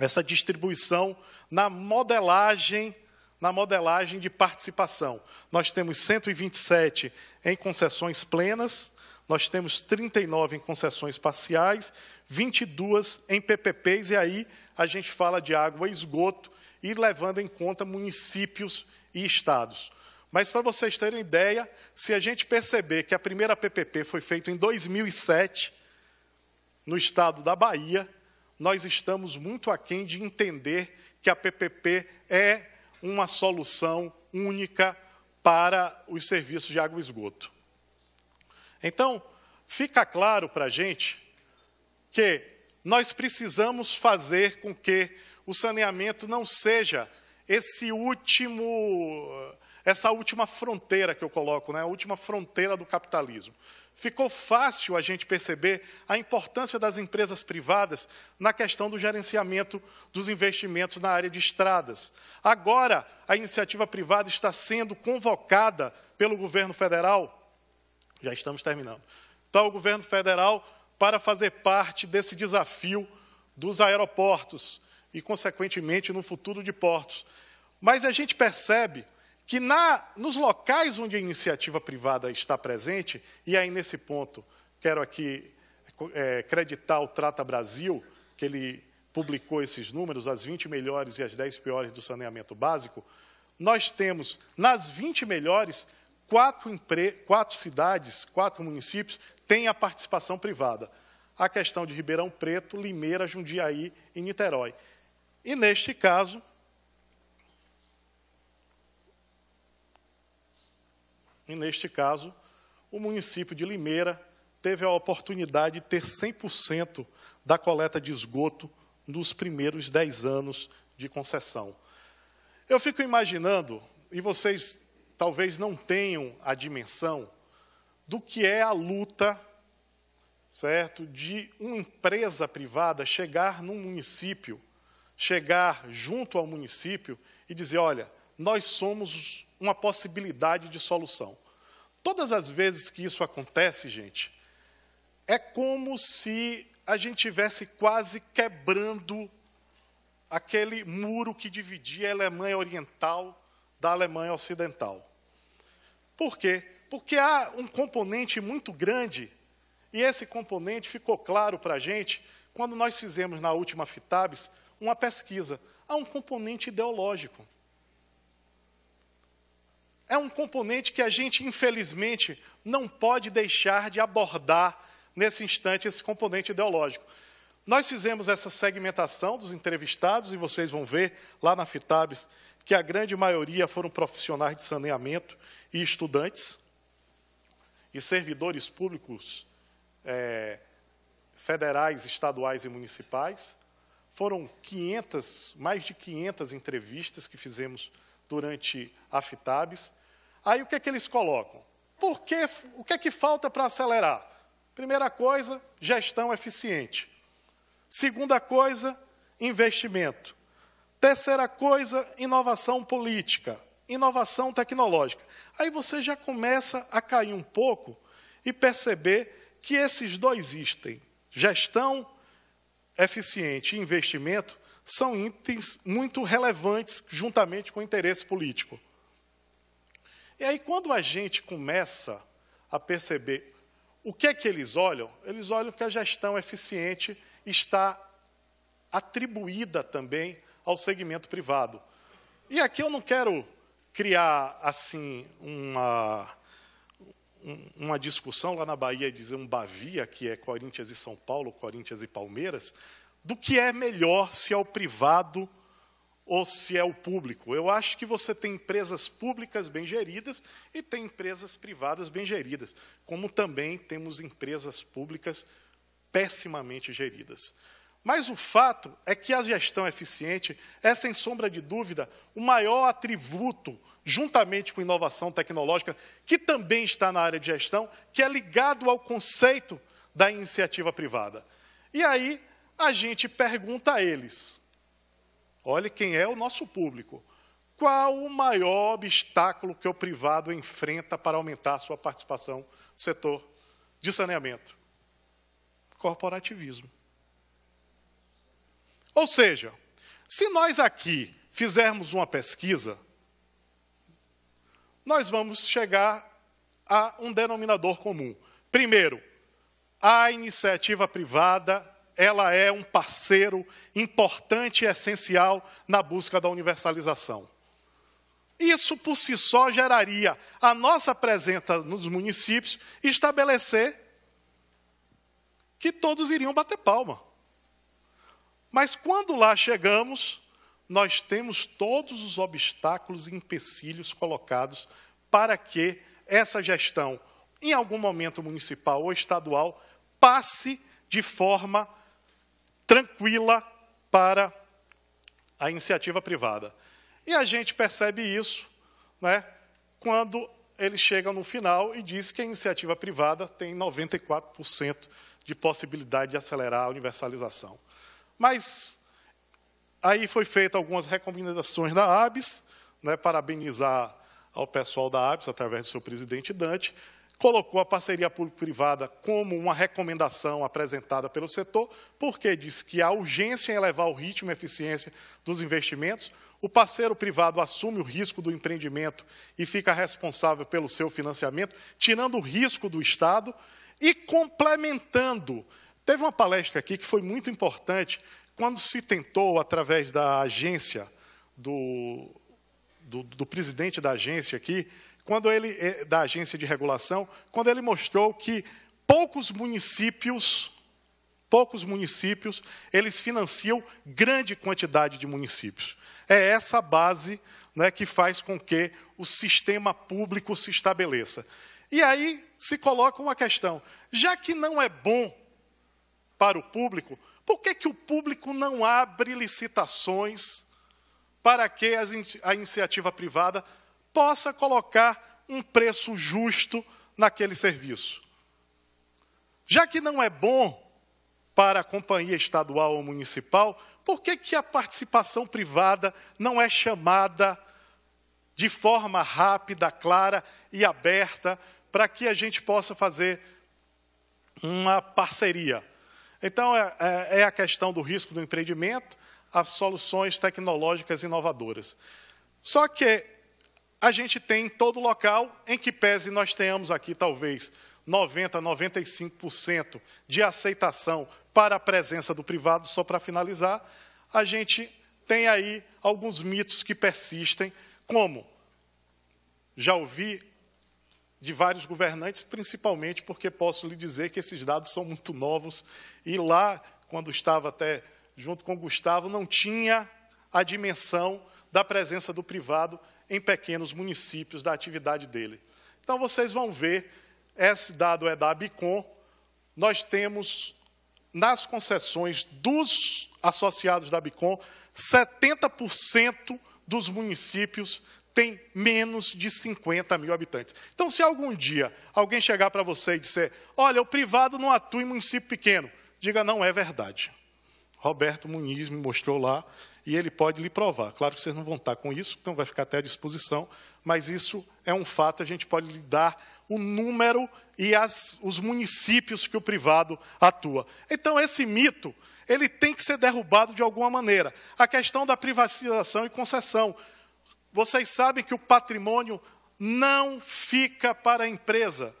essa distribuição na modelagem na modelagem de participação. Nós temos 127 em concessões plenas, nós temos 39 em concessões parciais, 22 em PPPs, e aí a gente fala de água e esgoto, e levando em conta municípios e estados. Mas para vocês terem ideia, se a gente perceber que a primeira PPP foi feita em 2007, no estado da Bahia, nós estamos muito aquém de entender que a PPP é uma solução única para os serviços de água e esgoto. Então, fica claro para a gente que nós precisamos fazer com que o saneamento não seja esse último, essa última fronteira que eu coloco, né? a última fronteira do capitalismo ficou fácil a gente perceber a importância das empresas privadas na questão do gerenciamento dos investimentos na área de estradas. Agora, a iniciativa privada está sendo convocada pelo governo federal. Já estamos terminando. Então, o governo federal para fazer parte desse desafio dos aeroportos e, consequentemente, no futuro de portos. Mas a gente percebe que na, nos locais onde a iniciativa privada está presente, e aí nesse ponto quero aqui é, creditar o Trata Brasil, que ele publicou esses números, as 20 melhores e as 10 piores do saneamento básico, nós temos nas 20 melhores, quatro, quatro cidades, quatro municípios têm a participação privada. A questão de Ribeirão Preto, Limeira, Jundiaí e Niterói. E neste caso, E neste caso, o município de Limeira teve a oportunidade de ter 100% da coleta de esgoto nos primeiros 10 anos de concessão. Eu fico imaginando, e vocês talvez não tenham a dimensão, do que é a luta, certo, de uma empresa privada chegar num município, chegar junto ao município e dizer: olha, nós somos uma possibilidade de solução. Todas as vezes que isso acontece, gente, é como se a gente tivesse quase quebrando aquele muro que dividia a Alemanha Oriental da Alemanha Ocidental. Por quê? Porque há um componente muito grande, e esse componente ficou claro para a gente quando nós fizemos na última FITABS uma pesquisa. Há um componente ideológico é um componente que a gente, infelizmente, não pode deixar de abordar nesse instante, esse componente ideológico. Nós fizemos essa segmentação dos entrevistados, e vocês vão ver lá na FITABs que a grande maioria foram profissionais de saneamento e estudantes e servidores públicos é, federais, estaduais e municipais. Foram 500, mais de 500 entrevistas que fizemos durante a FITABs. Aí o que é que eles colocam? Por que, o que é que falta para acelerar? Primeira coisa, gestão eficiente. Segunda coisa, investimento. Terceira coisa, inovação política, inovação tecnológica. Aí você já começa a cair um pouco e perceber que esses dois itens, gestão eficiente e investimento, são itens muito relevantes juntamente com o interesse político. E aí, quando a gente começa a perceber o que é que eles olham, eles olham que a gestão eficiente está atribuída também ao segmento privado. E aqui eu não quero criar assim uma uma discussão lá na Bahia dizer um bavia que é Corinthians e São Paulo, Corinthians e Palmeiras, do que é melhor se é o privado ou se é o público. Eu acho que você tem empresas públicas bem geridas e tem empresas privadas bem geridas, como também temos empresas públicas pessimamente geridas. Mas o fato é que a gestão eficiente é, sem sombra de dúvida, o maior atributo, juntamente com inovação tecnológica, que também está na área de gestão, que é ligado ao conceito da iniciativa privada. E aí a gente pergunta a eles: Olhe quem é o nosso público. Qual o maior obstáculo que o privado enfrenta para aumentar sua participação no setor de saneamento? Corporativismo. Ou seja, se nós aqui fizermos uma pesquisa, nós vamos chegar a um denominador comum. Primeiro, a iniciativa privada ela é um parceiro importante e essencial na busca da universalização. Isso por si só geraria a nossa presença nos municípios estabelecer que todos iriam bater palma. Mas quando lá chegamos, nós temos todos os obstáculos e empecilhos colocados para que essa gestão, em algum momento municipal ou estadual, passe de forma tranquila para a iniciativa privada. E a gente percebe isso né, quando ele chega no final e diz que a iniciativa privada tem 94% de possibilidade de acelerar a universalização. Mas aí foi feita algumas recomendações da ABS, né, parabenizar ao pessoal da ABS, através do seu presidente Dante, colocou a parceria público-privada como uma recomendação apresentada pelo setor, porque diz que a urgência em elevar o ritmo e eficiência dos investimentos, o parceiro privado assume o risco do empreendimento e fica responsável pelo seu financiamento, tirando o risco do Estado e complementando. Teve uma palestra aqui que foi muito importante, quando se tentou, através da agência, do, do, do presidente da agência aqui, quando ele eh, da agência de regulação, quando ele mostrou que poucos municípios, poucos municípios, eles financiam grande quantidade de municípios. É essa base né, que faz com que o sistema público se estabeleça. E aí se coloca uma questão: já que não é bom para o público, por que, que o público não abre licitações para que a iniciativa privada possa colocar um preço justo naquele serviço. Já que não é bom para a companhia estadual ou municipal, por que, que a participação privada não é chamada de forma rápida, clara e aberta para que a gente possa fazer uma parceria? Então, é, é, é a questão do risco do empreendimento, as soluções tecnológicas inovadoras. Só que a gente tem em todo local, em que pese nós tenhamos aqui talvez 90, 95% de aceitação para a presença do privado, só para finalizar, a gente tem aí alguns mitos que persistem, como já ouvi de vários governantes, principalmente porque posso lhe dizer que esses dados são muito novos e lá, quando estava até junto com o Gustavo, não tinha a dimensão da presença do privado em pequenos municípios da atividade dele. Então vocês vão ver, esse dado é da Abicom, nós temos nas concessões dos associados da Abicom, 70% dos municípios tem menos de 50 mil habitantes. Então, se algum dia alguém chegar para você e disser, olha, o privado não atua em município pequeno, diga, não é verdade. Roberto Muniz me mostrou lá e ele pode lhe provar. Claro que vocês não vão estar com isso, então vai ficar até à disposição, mas isso é um fato, a gente pode lhe dar o número e as, os municípios que o privado atua. Então, esse mito, ele tem que ser derrubado de alguma maneira. A questão da privatização e concessão. Vocês sabem que o patrimônio não fica para a empresa.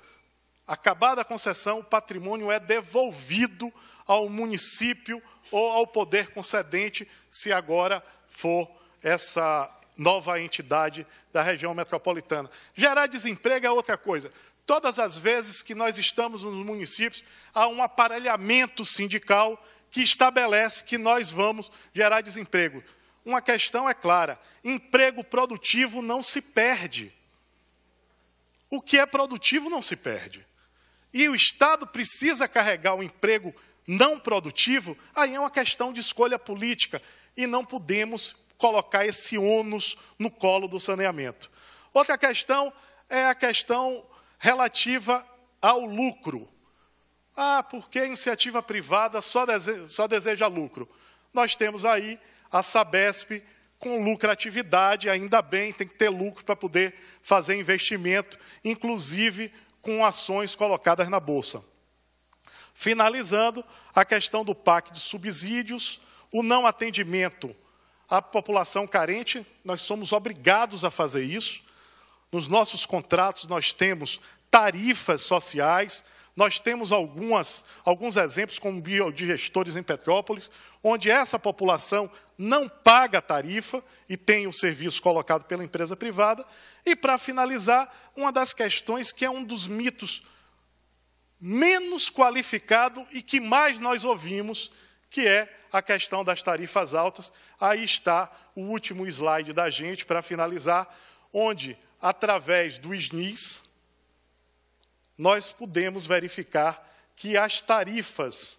Acabada a concessão, o patrimônio é devolvido ao município ou ao poder concedente, se agora for essa nova entidade da região metropolitana. Gerar desemprego é outra coisa. Todas as vezes que nós estamos nos municípios, há um aparelhamento sindical que estabelece que nós vamos gerar desemprego. Uma questão é clara: emprego produtivo não se perde. O que é produtivo não se perde. E o Estado precisa carregar o emprego produtivo não produtivo, aí é uma questão de escolha política e não podemos colocar esse ônus no colo do saneamento. Outra questão é a questão relativa ao lucro. Ah, porque a iniciativa privada só deseja, só deseja lucro. Nós temos aí a Sabesp com lucratividade, ainda bem, tem que ter lucro para poder fazer investimento, inclusive com ações colocadas na bolsa. Finalizando, a questão do PAC de subsídios, o não atendimento à população carente, nós somos obrigados a fazer isso. Nos nossos contratos, nós temos tarifas sociais, nós temos algumas, alguns exemplos, como biodigestores em Petrópolis, onde essa população não paga tarifa e tem o serviço colocado pela empresa privada. E, para finalizar, uma das questões que é um dos mitos menos qualificado e que mais nós ouvimos, que é a questão das tarifas altas. Aí está o último slide da gente para finalizar, onde, através do SNIS, nós podemos verificar que as tarifas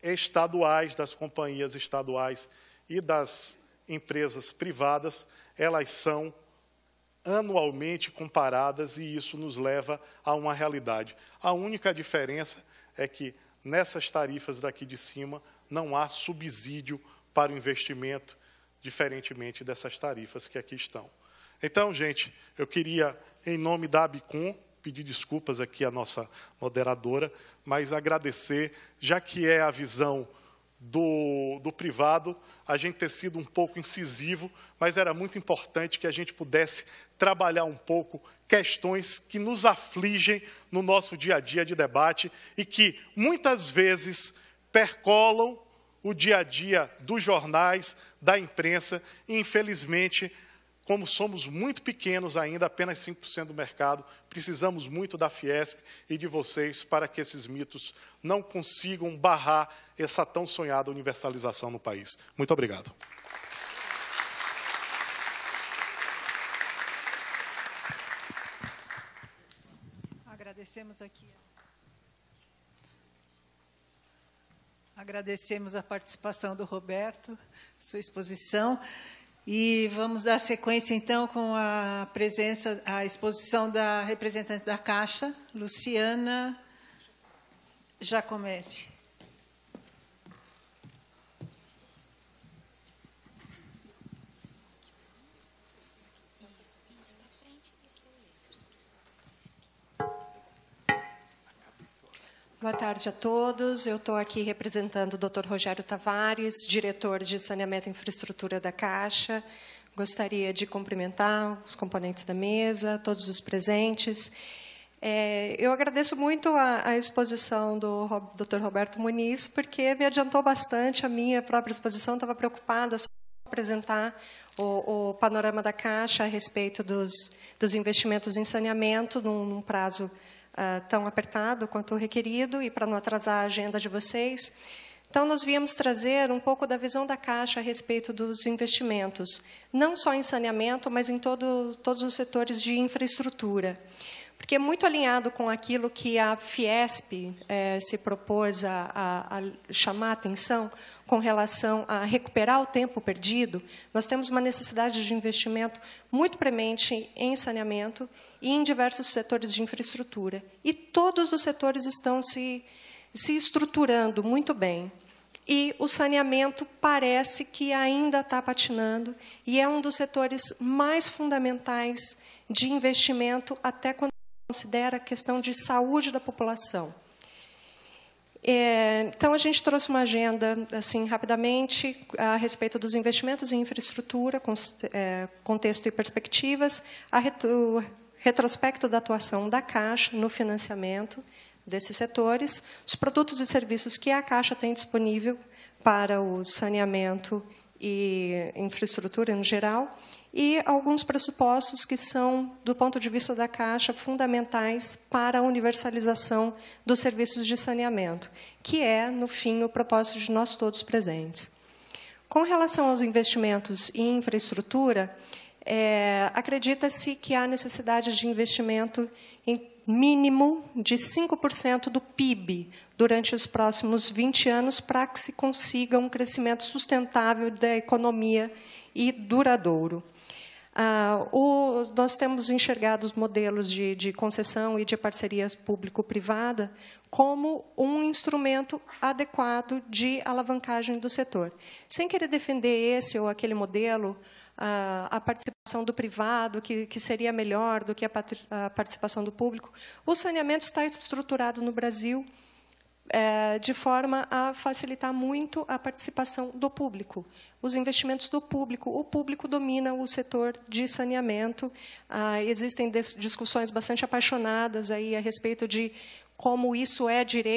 estaduais das companhias estaduais e das empresas privadas, elas são anualmente comparadas e isso nos leva a uma realidade. A única diferença é que nessas tarifas daqui de cima não há subsídio para o investimento, diferentemente dessas tarifas que aqui estão. Então, gente, eu queria, em nome da Abicom, pedir desculpas aqui à nossa moderadora, mas agradecer, já que é a visão do, do, privado, a gente ter sido um pouco incisivo, mas era muito importante que a gente pudesse trabalhar um pouco questões que nos afligem no nosso dia a dia de debate e que muitas vezes percolam o dia a dia dos jornais, da imprensa, e infelizmente, como somos muito pequenos ainda, apenas 5% do mercado, precisamos muito da Fiesp e de vocês para que esses mitos não consigam barrar essa tão sonhada universalização no país. Muito obrigado. Agradecemos aqui. Agradecemos a participação do Roberto, sua exposição. E vamos dar sequência, então, com a presença, a exposição da representante da Caixa, Luciana Jacomese. Boa tarde a todos. Eu estou aqui representando o Dr. Rogério Tavares, diretor de Saneamento e Infraestrutura da Caixa. Gostaria de cumprimentar os componentes da mesa, todos os presentes. É, eu agradeço muito a, a, exposição do Dr. Roberto Muniz, porque me adiantou bastante a minha própria exposição. Estava preocupada só apresentar o, o, panorama da Caixa a respeito dos, dos investimentos em saneamento num, num prazo uh, tão apertado quanto o requerido e para não atrasar a agenda de vocês. Então, nós viemos trazer um pouco da visão da Caixa a respeito dos investimentos, não só em saneamento, mas em todo, todos os setores de infraestrutura. Porque é muito alinhado com aquilo que a Fiesp eh, se propôs a, a, a chamar a atenção com relação a recuperar o tempo perdido. Nós temos uma necessidade de investimento muito premente em saneamento e em diversos setores de infraestrutura. E todos os setores estão se, se estruturando muito bem. E o saneamento parece que ainda está patinando e é um dos setores mais fundamentais de investimento, até quando considera a questão de saúde da população. É, então, a gente trouxe uma agenda, assim, rapidamente, a respeito dos investimentos em infraestrutura, é, contexto e perspectivas, a, retrospecto da atuação da Caixa no financiamento desses setores, os produtos e serviços que a Caixa tem disponível para o saneamento e infraestrutura no geral, e alguns pressupostos que são, do ponto de vista da Caixa, fundamentais para a universalização dos serviços de saneamento, que é, no fim, o propósito de nós todos presentes. Com relação aos investimentos em infraestrutura, é, acredita-se que há necessidade de investimento em mínimo de 5% do PIB durante os próximos 20 anos para que se consiga um crescimento sustentável da economia e duradouro. Ah, o, nós temos enxergado os modelos de, de concessão e de parcerias público-privada como um instrumento adequado de alavancagem do setor. Sem querer defender esse ou aquele modelo, a, participação do privado, que, que seria melhor do que a, a, participação do público. O saneamento está estruturado no Brasil é, de forma a facilitar muito a participação do público, os investimentos do público. O público domina o setor de saneamento. Ah, existem discussões bastante apaixonadas aí a respeito de como isso é direito